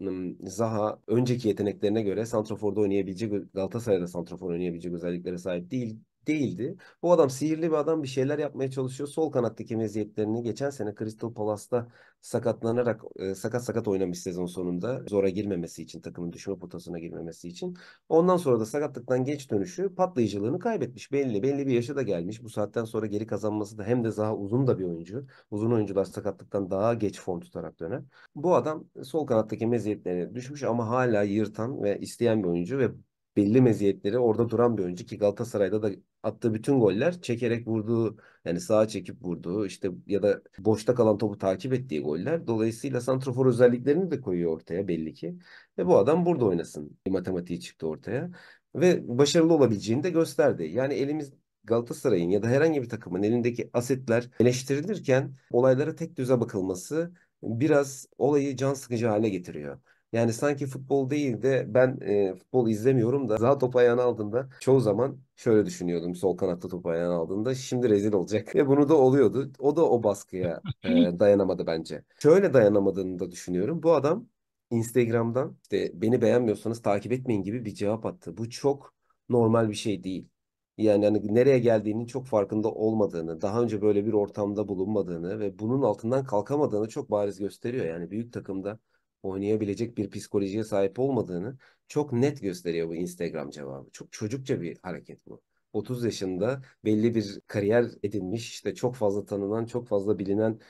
Zaha önceki yeteneklerine göre Santrafor'da oynayabilecek Galatasaray'da Santrafor oynayabilecek özelliklere sahip değil değildi. Bu adam sihirli bir adam bir şeyler yapmaya çalışıyor. Sol kanattaki meziyetlerini geçen sene Crystal Palace'da sakatlanarak e, sakat sakat oynamış sezon sonunda. Zora girmemesi için, takımın düşme potasına girmemesi için. Ondan sonra da sakatlıktan geç dönüşü patlayıcılığını kaybetmiş. Belli belli bir yaşa da gelmiş. Bu saatten sonra geri kazanması da hem de daha uzun da bir oyuncu. Uzun oyuncular sakatlıktan daha geç form tutarak döner. Bu adam e, sol kanattaki meziyetlerine düşmüş ama hala yırtan ve isteyen bir oyuncu ve belli meziyetleri orada duran bir oyuncu ki Galatasaray'da da attığı bütün goller çekerek vurduğu yani sağa çekip vurduğu işte ya da boşta kalan topu takip ettiği goller. Dolayısıyla santrofor özelliklerini de koyuyor ortaya belli ki. Ve bu adam burada oynasın matematiği çıktı ortaya. Ve başarılı olabileceğini de gösterdi. Yani elimiz Galatasaray'ın ya da herhangi bir takımın elindeki asetler eleştirilirken olaylara tek düze bakılması biraz olayı can sıkıcı hale getiriyor. Yani sanki futbol değil de ben e, futbol izlemiyorum da daha top ayağına aldığında çoğu zaman şöyle düşünüyordum sol kanatta top ayağına aldığında şimdi rezil olacak. [LAUGHS] Ve bunu da oluyordu. O da o baskıya e, dayanamadı bence. Şöyle dayanamadığını da düşünüyorum. Bu adam Instagram'dan işte beni beğenmiyorsanız takip etmeyin gibi bir cevap attı. Bu çok normal bir şey değil. Yani hani nereye geldiğinin çok farkında olmadığını, daha önce böyle bir ortamda bulunmadığını ve bunun altından kalkamadığını çok bariz gösteriyor. Yani büyük takımda oynayabilecek bir psikolojiye sahip olmadığını çok net gösteriyor bu Instagram cevabı. Çok çocukça bir hareket bu. 30 yaşında belli bir kariyer edinmiş, işte çok fazla tanınan, çok fazla bilinen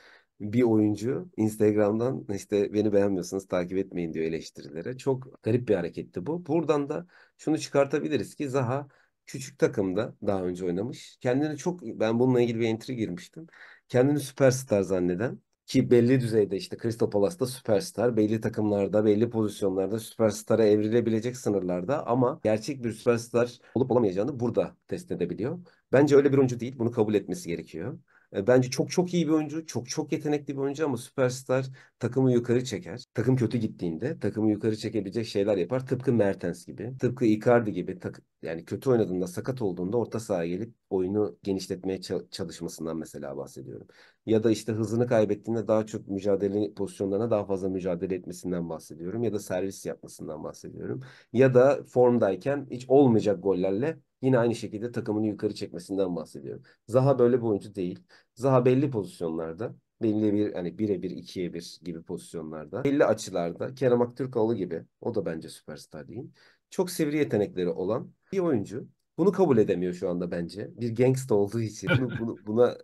bir oyuncu Instagram'dan işte beni beğenmiyorsanız takip etmeyin diyor eleştirilere. Çok garip bir hareketti bu. Buradan da şunu çıkartabiliriz ki Zaha küçük takımda daha önce oynamış. Kendini çok ben bununla ilgili bir entry girmiştim. Kendini süperstar zanneden ki belli düzeyde işte Crystal Palace'da süperstar, belli takımlarda, belli pozisyonlarda süperstara evrilebilecek sınırlarda ama gerçek bir süperstar olup olamayacağını burada test edebiliyor. Bence öyle bir oyuncu değil. Bunu kabul etmesi gerekiyor. E, bence çok çok iyi bir oyuncu, çok çok yetenekli bir oyuncu ama süperstar takımı yukarı çeker. Takım kötü gittiğinde takımı yukarı çekebilecek şeyler yapar. Tıpkı Mertens gibi, tıpkı Icardi gibi yani kötü oynadığında, sakat olduğunda orta sahaya gelip oyunu genişletmeye çalışmasından mesela bahsediyorum. Ya da işte hızını kaybettiğinde daha çok mücadele pozisyonlarına daha fazla mücadele etmesinden bahsediyorum. Ya da servis yapmasından bahsediyorum. Ya da formdayken hiç olmayacak gollerle Yine aynı şekilde takımını yukarı çekmesinden bahsediyorum. Zaha böyle bir oyuncu değil. Zaha belli pozisyonlarda belli bir hani bire bir ikiye bir gibi pozisyonlarda belli açılarda Kerem Aktürkoğlu gibi o da bence süperstar diyeyim. Çok sivri yetenekleri olan bir oyuncu. Bunu kabul edemiyor şu anda bence. Bir gangsta olduğu için bunu, bunu, buna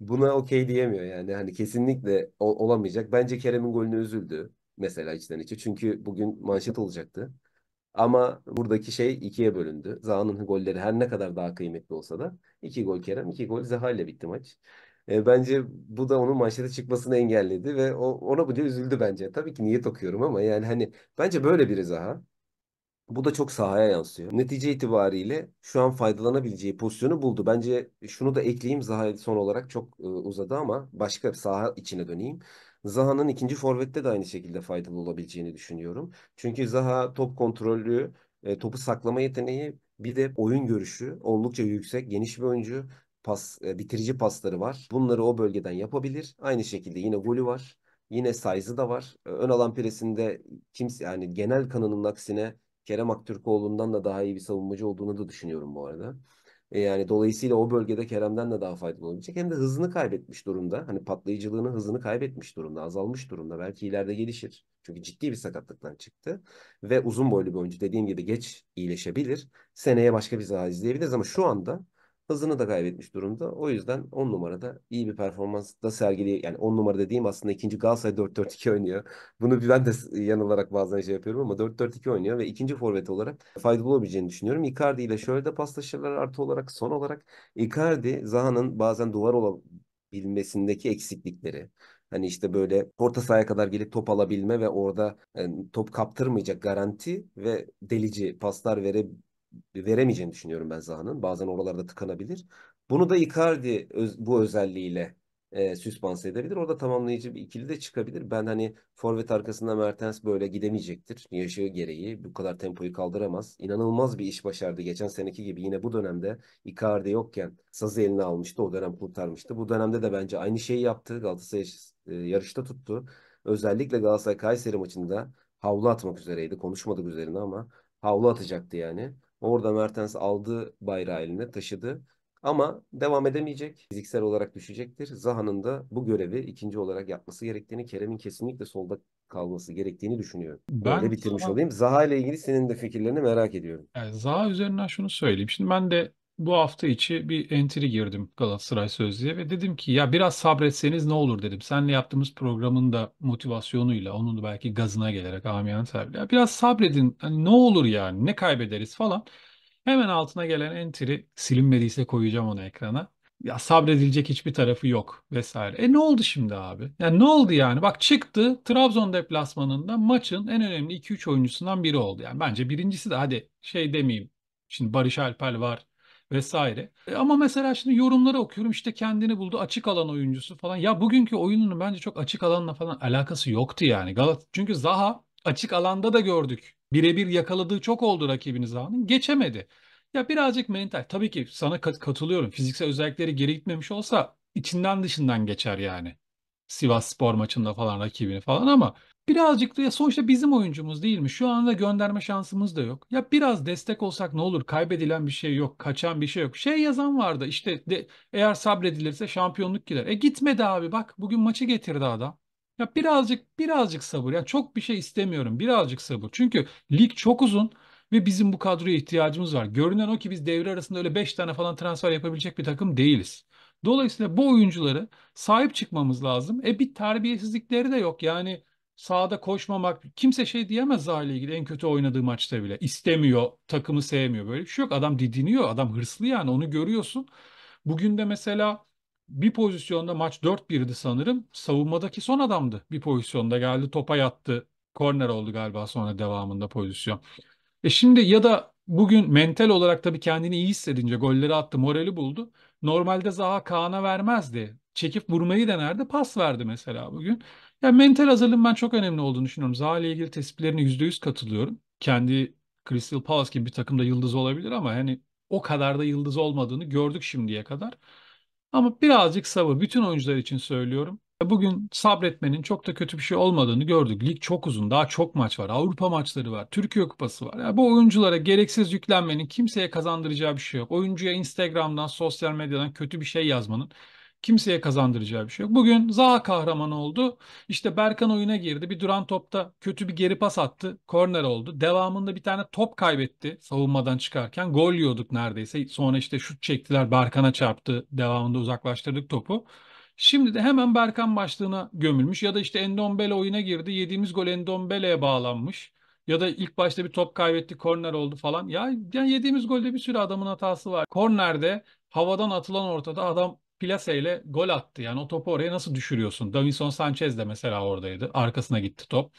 buna okey diyemiyor yani. Hani kesinlikle o, olamayacak. Bence Kerem'in golünü üzüldü mesela içten içe. Çünkü bugün manşet olacaktı. Ama buradaki şey ikiye bölündü. Zaha'nın golleri her ne kadar daha kıymetli olsa da iki gol Kerem, iki gol Zaha ile bitti maç. E, bence bu da onun manşete çıkmasını engelledi ve o, ona bile üzüldü bence. Tabii ki niyet okuyorum ama yani hani bence böyle biri Zaha. Bu da çok sahaya yansıyor. Netice itibariyle şu an faydalanabileceği pozisyonu buldu. Bence şunu da ekleyeyim. Zaha son olarak çok e, uzadı ama başka bir saha içine döneyim. Zaha'nın ikinci forvette de aynı şekilde faydalı olabileceğini düşünüyorum. Çünkü Zaha top kontrollü, e, topu saklama yeteneği bir de oyun görüşü oldukça yüksek, geniş bir oyuncu. Pas, e, bitirici pasları var. Bunları o bölgeden yapabilir. Aynı şekilde yine golü var. Yine size'ı da var. E, ön alan presinde kimse yani genel kanının aksine Kerem Aktürkoğlu'ndan da daha iyi bir savunmacı olduğunu da düşünüyorum bu arada. E yani dolayısıyla o bölgede Kerem'den de daha faydalı olabilecek. Hem de hızını kaybetmiş durumda. Hani patlayıcılığını hızını kaybetmiş durumda. Azalmış durumda. Belki ileride gelişir. Çünkü ciddi bir sakatlıktan çıktı. Ve uzun boylu bir oyuncu dediğim gibi geç iyileşebilir. Seneye başka bir daha izleyebiliriz ama şu anda hızını da kaybetmiş durumda. O yüzden 10 numarada iyi bir performans da sergiliyor. yani 10 numara dediğim aslında ikinci Galatasaray 4-4-2 oynuyor. Bunu ben de [LAUGHS] yanılarak bazen şey yapıyorum ama 4-4-2 oynuyor ve ikinci forvet olarak faydalı olabileceğini düşünüyorum. Icardi ile şöyle de paslaşırlar artı olarak son olarak Icardi Zaha'nın bazen duvar olabilmesindeki eksiklikleri Hani işte böyle orta sahaya kadar gelip top alabilme ve orada yani e, top kaptırmayacak garanti ve delici paslar vere, veremeyeceğini düşünüyorum ben Zaha'nın. Bazen oralarda tıkanabilir. Bunu da Icardi öz, bu özelliğiyle e, süspanse edebilir. Orada tamamlayıcı bir ikili de çıkabilir. Ben hani forvet arkasında Mertens böyle gidemeyecektir. Yaşı gereği bu kadar tempoyu kaldıramaz. İnanılmaz bir iş başardı geçen seneki gibi. Yine bu dönemde Icardi yokken sazı eline almıştı. O dönem kurtarmıştı. Bu dönemde de bence aynı şeyi yaptı. Galatasaray e, yarışta tuttu. Özellikle Galatasaray Kayseri maçında havlu atmak üzereydi. Konuşmadık üzerine ama havlu atacaktı yani. Orada Mertens aldı bayrağı eline taşıdı. Ama devam edemeyecek. Fiziksel olarak düşecektir. Zaha'nın da bu görevi ikinci olarak yapması gerektiğini, Kerem'in kesinlikle solda kalması gerektiğini düşünüyorum. Ben Böyle bitirmiş zaman... olayım. Zaha ile ilgili senin de fikirlerini merak ediyorum. Yani Zaha üzerinden şunu söyleyeyim. Şimdi ben de bu hafta içi bir entry girdim Galatasaray Sözlüğe ve dedim ki ya biraz sabretseniz ne olur dedim. Senle yaptığımız programın da motivasyonuyla onun da belki gazına gelerek amiyan tabiyle. biraz sabredin hani ne olur yani ne kaybederiz falan. Hemen altına gelen entry silinmediyse koyacağım onu ekrana. Ya sabredilecek hiçbir tarafı yok vesaire. E ne oldu şimdi abi? Yani ne oldu yani? Bak çıktı Trabzon deplasmanında maçın en önemli 2-3 oyuncusundan biri oldu. Yani bence birincisi de hadi şey demeyeyim. Şimdi Barış Alper var vesaire. E, ama mesela şimdi yorumları okuyorum işte kendini buldu açık alan oyuncusu falan. Ya bugünkü oyununun bence çok açık alanla falan alakası yoktu yani. Galat çünkü Zaha açık alanda da gördük. Birebir yakaladığı çok oldu rakibini Zaha'nın. Geçemedi. Ya birazcık mental. Tabii ki sana katılıyorum. Fiziksel özellikleri geri gitmemiş olsa içinden dışından geçer yani. Sivas Spor maçında falan rakibini falan ama Birazcık da ya sonuçta bizim oyuncumuz değil mi? Şu anda gönderme şansımız da yok. Ya biraz destek olsak ne olur? Kaybedilen bir şey yok, kaçan bir şey yok. Şey yazan vardı işte de, eğer sabredilirse şampiyonluk gider. E gitmedi abi bak bugün maçı getirdi adam. Ya birazcık birazcık sabır. Ya çok bir şey istemiyorum. Birazcık sabır. Çünkü lig çok uzun ve bizim bu kadroya ihtiyacımız var. Görünen o ki biz devre arasında öyle 5 tane falan transfer yapabilecek bir takım değiliz. Dolayısıyla bu oyuncuları sahip çıkmamız lazım. E bir terbiyesizlikleri de yok. Yani sahada koşmamak kimse şey diyemez ile ilgili en kötü oynadığı maçta bile. istemiyor takımı sevmiyor böyle bir şey yok. Adam didiniyor, adam hırslı yani onu görüyorsun. Bugün de mesela bir pozisyonda maç 4-1'di sanırım. Savunmadaki son adamdı. Bir pozisyonda geldi topa yattı. Korner oldu galiba sonra devamında pozisyon. E şimdi ya da bugün mental olarak tabii kendini iyi hissedince golleri attı, morali buldu. Normalde Zaha Kaan'a vermezdi. Çekip vurmayı denerdi, pas verdi mesela bugün. Ya mental hazırlığın ben çok önemli olduğunu düşünüyorum. Zaha ile ilgili tespitlerine yüz katılıyorum. Kendi Crystal Palace gibi bir takımda yıldız olabilir ama yani o kadar da yıldız olmadığını gördük şimdiye kadar. Ama birazcık sabır. Bütün oyuncular için söylüyorum. Bugün sabretmenin çok da kötü bir şey olmadığını gördük. Lig çok uzun. Daha çok maç var. Avrupa maçları var. Türkiye Kupası var. Yani bu oyunculara gereksiz yüklenmenin kimseye kazandıracağı bir şey yok. Oyuncuya Instagram'dan, sosyal medyadan kötü bir şey yazmanın Kimseye kazandıracağı bir şey yok. Bugün Zaha kahraman oldu. İşte Berkan oyuna girdi. Bir duran topta kötü bir geri pas attı. Korner oldu. Devamında bir tane top kaybetti savunmadan çıkarken. Gol yiyorduk neredeyse. Sonra işte şut çektiler. Berkan'a çarptı. Devamında uzaklaştırdık topu. Şimdi de hemen Berkan başlığına gömülmüş ya da işte Endombele oyuna girdi. Yediğimiz gol Endombele'ye bağlanmış. Ya da ilk başta bir top kaybetti, korner oldu falan. Ya yani yediğimiz golde bir sürü adamın hatası var. Kornerde havadan atılan ortada adam plaseyle gol attı. Yani o topu oraya nasıl düşürüyorsun? Davinson Sanchez de mesela oradaydı. Arkasına gitti top.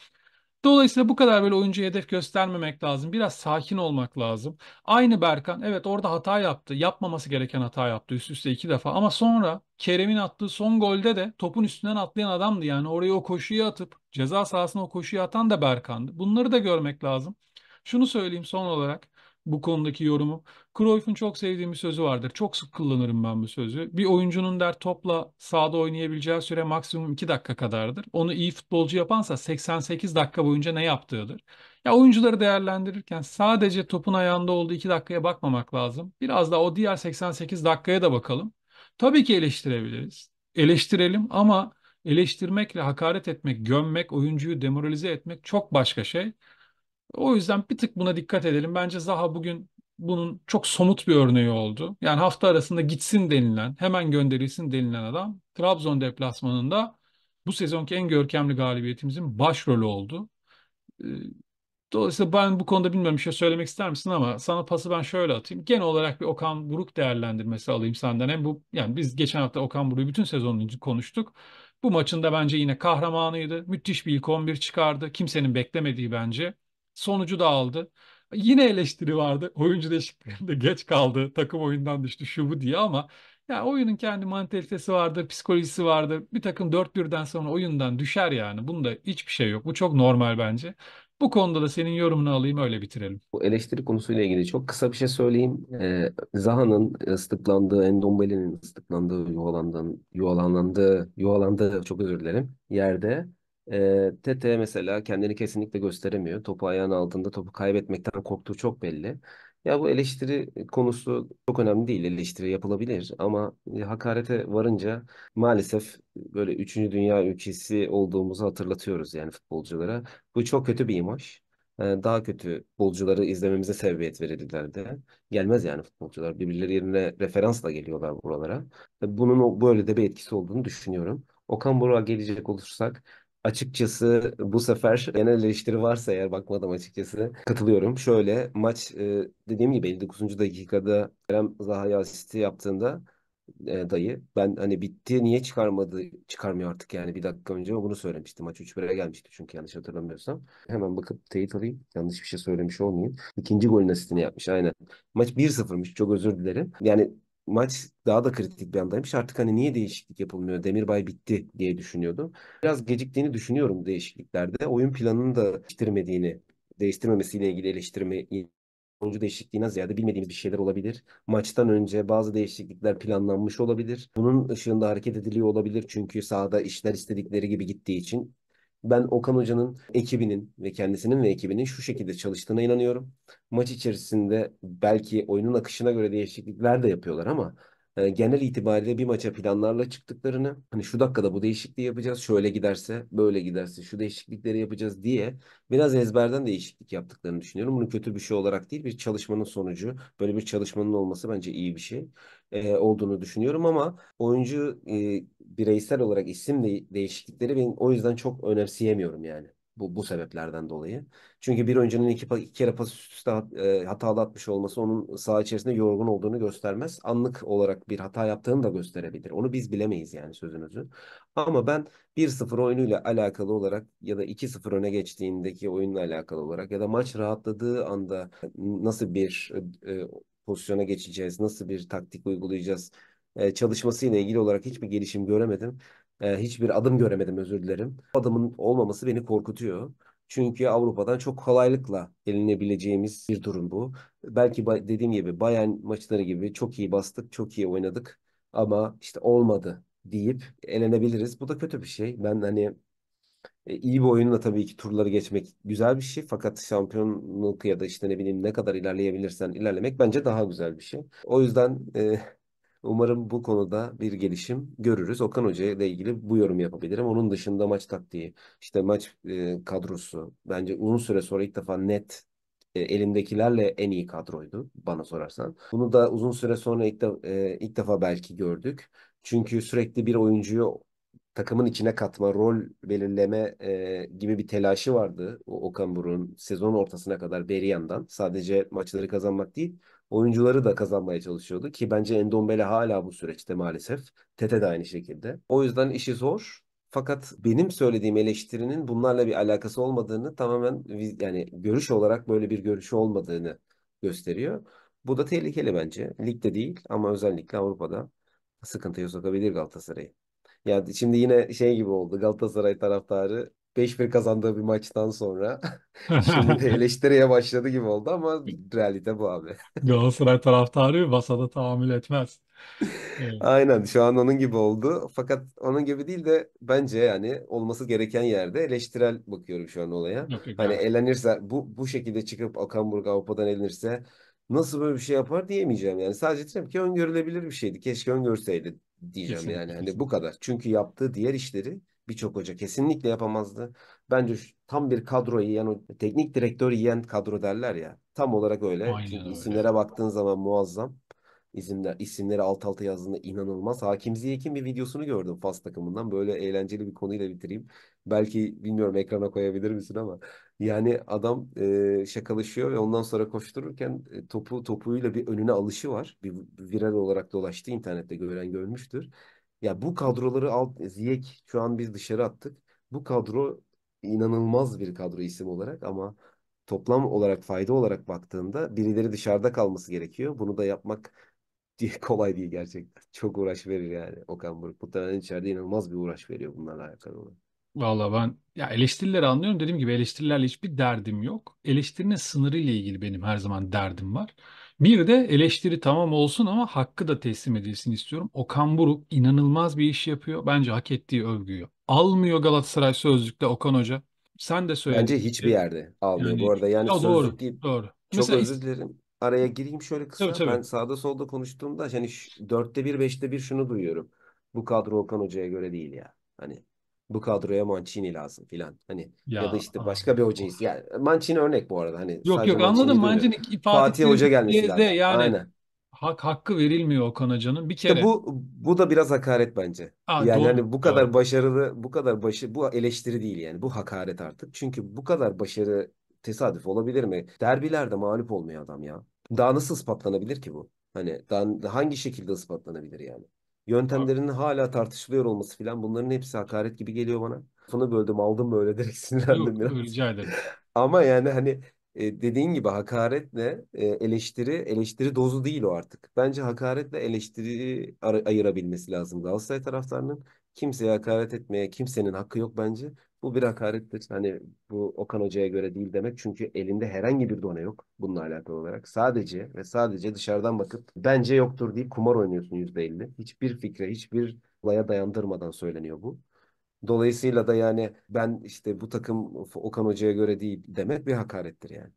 Dolayısıyla bu kadar böyle oyuncuya hedef göstermemek lazım. Biraz sakin olmak lazım. Aynı Berkan evet orada hata yaptı. Yapmaması gereken hata yaptı üst üste iki defa. Ama sonra Kerem'in attığı son golde de topun üstünden atlayan adamdı. Yani oraya o koşuyu atıp ceza sahasına o koşuyu atan da Berkan'dı. Bunları da görmek lazım. Şunu söyleyeyim son olarak bu konudaki yorumum. Cruyff'un çok sevdiğim bir sözü vardır. Çok sık kullanırım ben bu sözü. Bir oyuncunun der topla sahada oynayabileceği süre maksimum 2 dakika kadardır. Onu iyi futbolcu yapansa 88 dakika boyunca ne yaptığıdır. Ya oyuncuları değerlendirirken sadece topun ayağında olduğu 2 dakikaya bakmamak lazım. Biraz da o diğer 88 dakikaya da bakalım. Tabii ki eleştirebiliriz. Eleştirelim ama eleştirmekle hakaret etmek, gömmek, oyuncuyu demoralize etmek çok başka şey. O yüzden bir tık buna dikkat edelim. Bence Zaha bugün bunun çok somut bir örneği oldu. Yani hafta arasında gitsin denilen, hemen gönderilsin denilen adam Trabzon deplasmanında bu sezonki en görkemli galibiyetimizin başrolü oldu. Ee, dolayısıyla ben bu konuda bilmiyorum bir şey söylemek ister misin ama sana pası ben şöyle atayım. Genel olarak bir Okan Buruk değerlendirmesi alayım senden. Hem bu yani biz geçen hafta Okan Buruk'u bütün sezonunu konuştuk. Bu maçında bence yine kahramanıydı. Müthiş bir ilk 11 çıkardı. Kimsenin beklemediği bence. Sonucu da aldı. Yine eleştiri vardı. Oyuncu değişikliğinde geç kaldı. Takım oyundan düştü şu bu diye ama ya oyunun kendi mantalitesi vardı, psikolojisi vardı. Bir takım 4-1'den sonra oyundan düşer yani. Bunda hiçbir şey yok. Bu çok normal bence. Bu konuda da senin yorumunu alayım öyle bitirelim. Bu eleştiri konusuyla ilgili çok kısa bir şey söyleyeyim. Ee, Zaha'nın ıslıklandığı, Endombele'nin ıslıklandığı, yuvalandığı, yuvalandığı, yuvalandığı çok özür dilerim yerde e, Tete mesela kendini kesinlikle gösteremiyor. Topu ayağının altında topu kaybetmekten korktuğu çok belli. Ya bu eleştiri konusu çok önemli değil. Eleştiri yapılabilir ama hakarete varınca maalesef böyle üçüncü dünya ülkesi olduğumuzu hatırlatıyoruz yani futbolculara. Bu çok kötü bir imaj. Daha kötü futbolcuları izlememize sebebiyet verir de. Gelmez yani futbolcular. Birbirleri yerine referansla geliyorlar buralara. Bunun böyle de bir etkisi olduğunu düşünüyorum. Okan Buruk'a gelecek olursak açıkçası bu sefer genel eleştiri varsa eğer bakmadım açıkçası katılıyorum. Şöyle maç e, dediğim gibi 59. dakikada Kerem Zaha'ya asisti yaptığında e, dayı ben hani bitti niye çıkarmadı çıkarmıyor artık yani bir dakika önce bunu söylemiştim. Maç 3-1'e gelmişti çünkü yanlış hatırlamıyorsam. Hemen bakıp teyit alayım. Yanlış bir şey söylemiş olmayayım. İkinci golün asistini yapmış aynen. Maç 1-0'mış çok özür dilerim. Yani maç daha da kritik bir andaymış. Artık hani niye değişiklik yapılmıyor? Demirbay bitti diye düşünüyordum. Biraz geciktiğini düşünüyorum değişikliklerde. Oyun planını da değiştirmediğini, değiştirmemesiyle ilgili eleştirme oyuncu değişikliğine ziyade bilmediğimiz bir şeyler olabilir. Maçtan önce bazı değişiklikler planlanmış olabilir. Bunun ışığında hareket ediliyor olabilir çünkü sahada işler istedikleri gibi gittiği için ben Okan Hoca'nın ekibinin ve kendisinin ve ekibinin şu şekilde çalıştığına inanıyorum. Maç içerisinde belki oyunun akışına göre değişiklikler de yapıyorlar ama genel itibariyle bir maça planlarla çıktıklarını hani şu dakikada bu değişikliği yapacağız şöyle giderse böyle giderse şu değişiklikleri yapacağız diye biraz ezberden değişiklik yaptıklarını düşünüyorum. Bunun kötü bir şey olarak değil bir çalışmanın sonucu böyle bir çalışmanın olması bence iyi bir şey e, olduğunu düşünüyorum ama oyuncu e, bireysel olarak isim de değişiklikleri ben o yüzden çok önemseyemiyorum yani. Bu, bu sebeplerden dolayı. Çünkü bir oyuncunun iki, iki kere pas üst üste e, hatalı atmış olması onun saha içerisinde yorgun olduğunu göstermez. Anlık olarak bir hata yaptığını da gösterebilir. Onu biz bilemeyiz yani sözünüzü. Ama ben 1-0 oyunuyla alakalı olarak ya da 2-0 öne geçtiğindeki oyunla alakalı olarak ya da maç rahatladığı anda nasıl bir e, pozisyona geçeceğiz, nasıl bir taktik uygulayacağız e, çalışması ile ilgili olarak hiçbir gelişim göremedim e, hiçbir adım göremedim özür dilerim. Adımın olmaması beni korkutuyor. Çünkü Avrupa'dan çok kolaylıkla elinebileceğimiz bir durum bu. Belki dediğim gibi Bayern maçları gibi çok iyi bastık, çok iyi oynadık ama işte olmadı deyip elenebiliriz. Bu da kötü bir şey. Ben hani e, iyi bir oyunla tabii ki turları geçmek güzel bir şey. Fakat şampiyonluk ya da işte ne bileyim ne kadar ilerleyebilirsen ilerlemek bence daha güzel bir şey. O yüzden e, Umarım bu konuda bir gelişim görürüz. Okan Hoca ile ilgili bu yorum yapabilirim. Onun dışında maç taktiği, işte maç e, kadrosu. Bence uzun süre sonra ilk defa net e, elindekilerle en iyi kadroydu bana sorarsan. Bunu da uzun süre sonra ilk, de, e, ilk defa belki gördük. Çünkü sürekli bir oyuncuyu takımın içine katma, rol belirleme e, gibi bir telaşı vardı o Okan Buruk'un sezon ortasına kadar Beri yandan. Sadece maçları kazanmak değil, oyuncuları da kazanmaya çalışıyordu ki bence Endombele hala bu süreçte maalesef. Tete de aynı şekilde. O yüzden işi zor. Fakat benim söylediğim eleştirinin bunlarla bir alakası olmadığını tamamen yani görüş olarak böyle bir görüşü olmadığını gösteriyor. Bu da tehlikeli bence. Ligde değil ama özellikle Avrupa'da sıkıntıya sokabilir Galatasaray'ı. Yani şimdi yine şey gibi oldu Galatasaray taraftarı 5-1 kazandığı bir maçtan sonra [LAUGHS] şimdi [LAUGHS] eleştiriye başladı gibi oldu ama realite bu abi. Galatasaray taraftarı masada tahammül etmez. [LAUGHS] Aynen şu an onun gibi oldu. Fakat onun gibi değil de bence yani olması gereken yerde eleştirel bakıyorum şu an olaya. Hani elenirse bu bu şekilde çıkıp Okanburg Avrupa'dan elenirse nasıl böyle bir şey yapar diyemeyeceğim yani. Sadece diyeceğim ki öngörülebilir bir şeydi. Keşke öngörseydi diyeceğim Kesinlikle, yani. Hani bu kadar. Çünkü yaptığı diğer işleri Birçok hoca kesinlikle yapamazdı. Bence tam bir kadro yiyen, o teknik direktör yiyen kadro derler ya. Tam olarak öyle. Aynen Çünkü öyle. isimlere baktığın zaman muazzam. İsimler, isimleri alt alta yazdığında inanılmaz. Hakim Ziyek'in bir videosunu gördüm Fas takımından. Böyle eğlenceli bir konuyla bitireyim. Belki bilmiyorum ekrana koyabilir misin ama yani adam e, şakalaşıyor ve ondan sonra koştururken e, topu topuyla bir önüne alışı var. Bir, bir viral olarak dolaştı internette gören görmüştür. Ya bu kadroları alt Ziyek şu an biz dışarı attık. Bu kadro inanılmaz bir kadro isim olarak ama toplam olarak fayda olarak baktığında birileri dışarıda kalması gerekiyor. Bunu da yapmak diye [LAUGHS] kolay değil gerçekten. Çok uğraş verir yani Okan Buruk. Muhtemelen içeride inanılmaz bir uğraş veriyor bunlarla alakalı olan. Valla ben ya eleştirileri anlıyorum. Dediğim gibi eleştirilerle hiçbir derdim yok. Eleştirinin sınırı ile ilgili benim her zaman derdim var. Bir de eleştiri tamam olsun ama hakkı da teslim edilsin istiyorum. Okan Buruk inanılmaz bir iş yapıyor. Bence hak ettiği övgüyü. Almıyor Galatasaray sözlükte Okan Hoca. Sen de söyledin. Bence hiçbir yerde almıyor yani, bu arada. Yani ya doğru, değil. Doğru. Çok Mesela özür dilerim. Araya gireyim şöyle kısa. Tabii, tabii. Ben sağda solda konuştuğumda hani dörtte bir beşte bir şunu duyuyorum. Bu kadro Okan Hoca'ya göre değil ya. Hani bu kadroya Mancini lazım filan. Hani ya, ya da işte ah, başka bir hoca yani Mancini örnek bu arada hani Yok yok anladım Mancini Fatih, Fatih Hoca gelmesi lazım. Yani Aynen. hak hakkı verilmiyor Okan Hoca'nın bir kere. İşte bu bu da biraz hakaret bence. Aa, yani doğru, hani bu kadar doğru. başarılı bu kadar başı bu eleştiri değil yani bu hakaret artık. Çünkü bu kadar başarı tesadüf olabilir mi? Derbilerde mağlup olmayan adam ya. Daha nasıl ispatlanabilir ki bu? Hani daha, hangi şekilde ispatlanabilir yani? Yöntemlerinin hala tartışılıyor olması filan bunların hepsi hakaret gibi geliyor bana. Lafını böldüm aldım böyle direkt [LAUGHS] sinirlendim Yok, biraz. Rica ederim. Ama yani hani e, dediğin gibi hakaretle e, eleştiri eleştiri dozu değil o artık. Bence hakaretle eleştiri ayırabilmesi lazım Galatasaray taraftarının. Kimseye hakaret etmeye kimsenin hakkı yok bence. Bu bir hakarettir. Hani bu Okan Hoca'ya göre değil demek. Çünkü elinde herhangi bir done yok bununla alakalı olarak. Sadece ve sadece dışarıdan bakıp bence yoktur deyip kumar oynuyorsun yüzde %50. Hiçbir fikre, hiçbir olaya dayandırmadan söyleniyor bu. Dolayısıyla da yani ben işte bu takım Okan Hoca'ya göre değil demek bir hakarettir yani.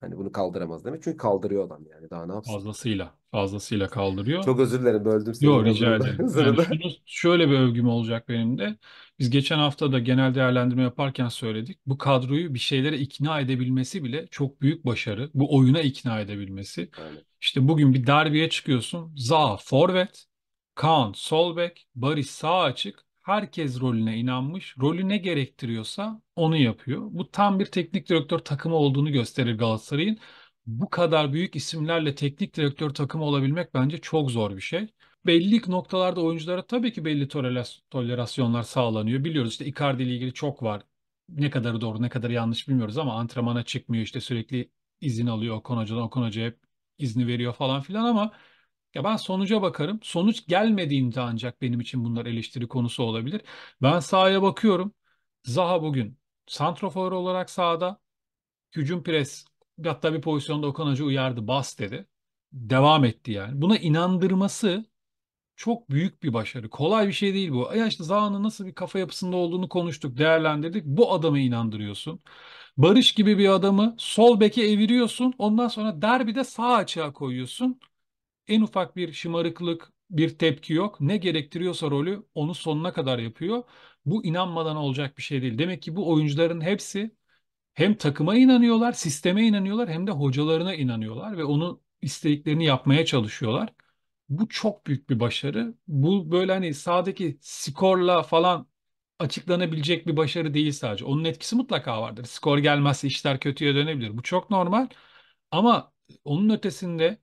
Hani bunu kaldıramaz demek. Çünkü kaldırıyor adam yani. Daha ne yapsın? Fazlasıyla. Fazlasıyla kaldırıyor. Çok özür dilerim böldüm seni. Yok rica ederim. [LAUGHS] Yani şöyle bir övgüm olacak benim de. Biz geçen hafta da genel değerlendirme yaparken söyledik. Bu kadroyu bir şeylere ikna edebilmesi bile çok büyük başarı. Bu oyuna ikna edebilmesi. Aynen. İşte bugün bir derbiye çıkıyorsun. Za, forvet, Kaan sol bek, Barış sağ açık herkes rolüne inanmış. Rolü ne gerektiriyorsa onu yapıyor. Bu tam bir teknik direktör takımı olduğunu gösterir Galatasaray'ın. Bu kadar büyük isimlerle teknik direktör takımı olabilmek bence çok zor bir şey. Belli noktalarda oyunculara tabii ki belli tolerasyonlar sağlanıyor. Biliyoruz işte Icardi ile ilgili çok var. Ne kadar doğru ne kadar yanlış bilmiyoruz ama antrenmana çıkmıyor işte sürekli izin alıyor Okan Hoca'dan. Okan Hoca hep izni veriyor falan filan ama ya ben sonuca bakarım. Sonuç gelmediğinde ancak benim için bunlar eleştiri konusu olabilir. Ben sahaya bakıyorum. Zaha bugün santrofor olarak sahada. Hücum pres hatta bir pozisyonda Okan Hoca uyardı bas dedi. Devam etti yani. Buna inandırması çok büyük bir başarı. Kolay bir şey değil bu. Ya işte Zaha'nın nasıl bir kafa yapısında olduğunu konuştuk, değerlendirdik. Bu adamı inandırıyorsun. Barış gibi bir adamı sol beke eviriyorsun. Ondan sonra derbide sağ açığa koyuyorsun en ufak bir şımarıklık, bir tepki yok. Ne gerektiriyorsa rolü onu sonuna kadar yapıyor. Bu inanmadan olacak bir şey değil. Demek ki bu oyuncuların hepsi hem takıma inanıyorlar, sisteme inanıyorlar hem de hocalarına inanıyorlar ve onu istediklerini yapmaya çalışıyorlar. Bu çok büyük bir başarı. Bu böyle hani sahadaki skorla falan açıklanabilecek bir başarı değil sadece. Onun etkisi mutlaka vardır. Skor gelmezse işler kötüye dönebilir. Bu çok normal. Ama onun ötesinde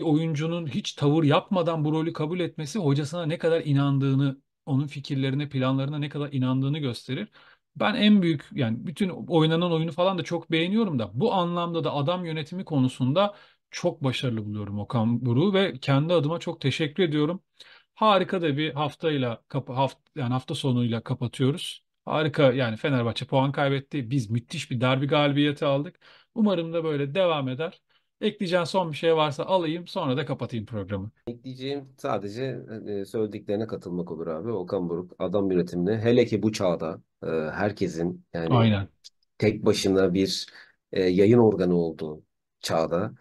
oyuncunun hiç tavır yapmadan bu rolü kabul etmesi hocasına ne kadar inandığını, onun fikirlerine, planlarına ne kadar inandığını gösterir. Ben en büyük yani bütün oynanan oyunu falan da çok beğeniyorum da bu anlamda da adam yönetimi konusunda çok başarılı buluyorum Okan Buruk'u ve kendi adıma çok teşekkür ediyorum. Harika da bir haftayla hafta yani hafta sonuyla kapatıyoruz. Harika yani Fenerbahçe puan kaybetti. Biz müthiş bir derbi galibiyeti aldık. Umarım da böyle devam eder. Ekleyeceğin son bir şey varsa alayım sonra da kapatayım programı. Ekleyeceğim sadece e, söylediklerine katılmak olur abi. Okan Buruk adam yönetimine hele ki bu çağda e, herkesin yani Aynen. tek başına bir e, yayın organı olduğu çağda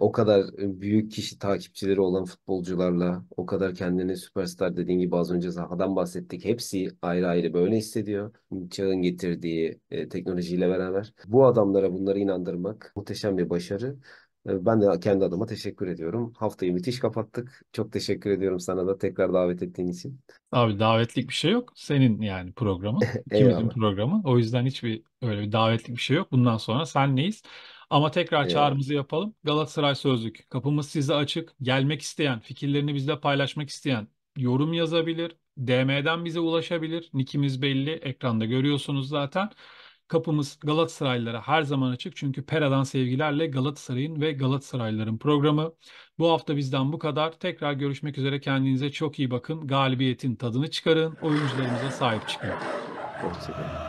o kadar büyük kişi takipçileri olan futbolcularla o kadar kendini süperstar dediğin gibi az önce Zaha'dan bahsettik. Hepsi ayrı ayrı böyle hissediyor. Çağın getirdiği teknolojiyle beraber. Bu adamlara bunları inandırmak muhteşem bir başarı. Ee, ben de kendi adıma teşekkür ediyorum. Haftayı müthiş kapattık. Çok teşekkür ediyorum sana da tekrar davet ettiğin için. Abi davetlik bir şey yok. Senin yani programın. [LAUGHS] İkimizin programı. O yüzden hiçbir öyle bir davetlik bir şey yok. Bundan sonra sen neyiz? Ama tekrar Eyvallah. çağrımızı yapalım. Galatasaray Sözlük. Kapımız size açık. Gelmek isteyen, fikirlerini bizle paylaşmak isteyen yorum yazabilir. DM'den bize ulaşabilir. Nikimiz belli. Ekranda görüyorsunuz zaten. Kapımız Galatasaraylılara her zaman açık çünkü Pera'dan sevgilerle Galatasaray'ın ve Galatasaraylıların programı. Bu hafta bizden bu kadar. Tekrar görüşmek üzere kendinize çok iyi bakın. Galibiyetin tadını çıkarın. Oyuncularımıza sahip çıkın. Çok Hoşçakalın.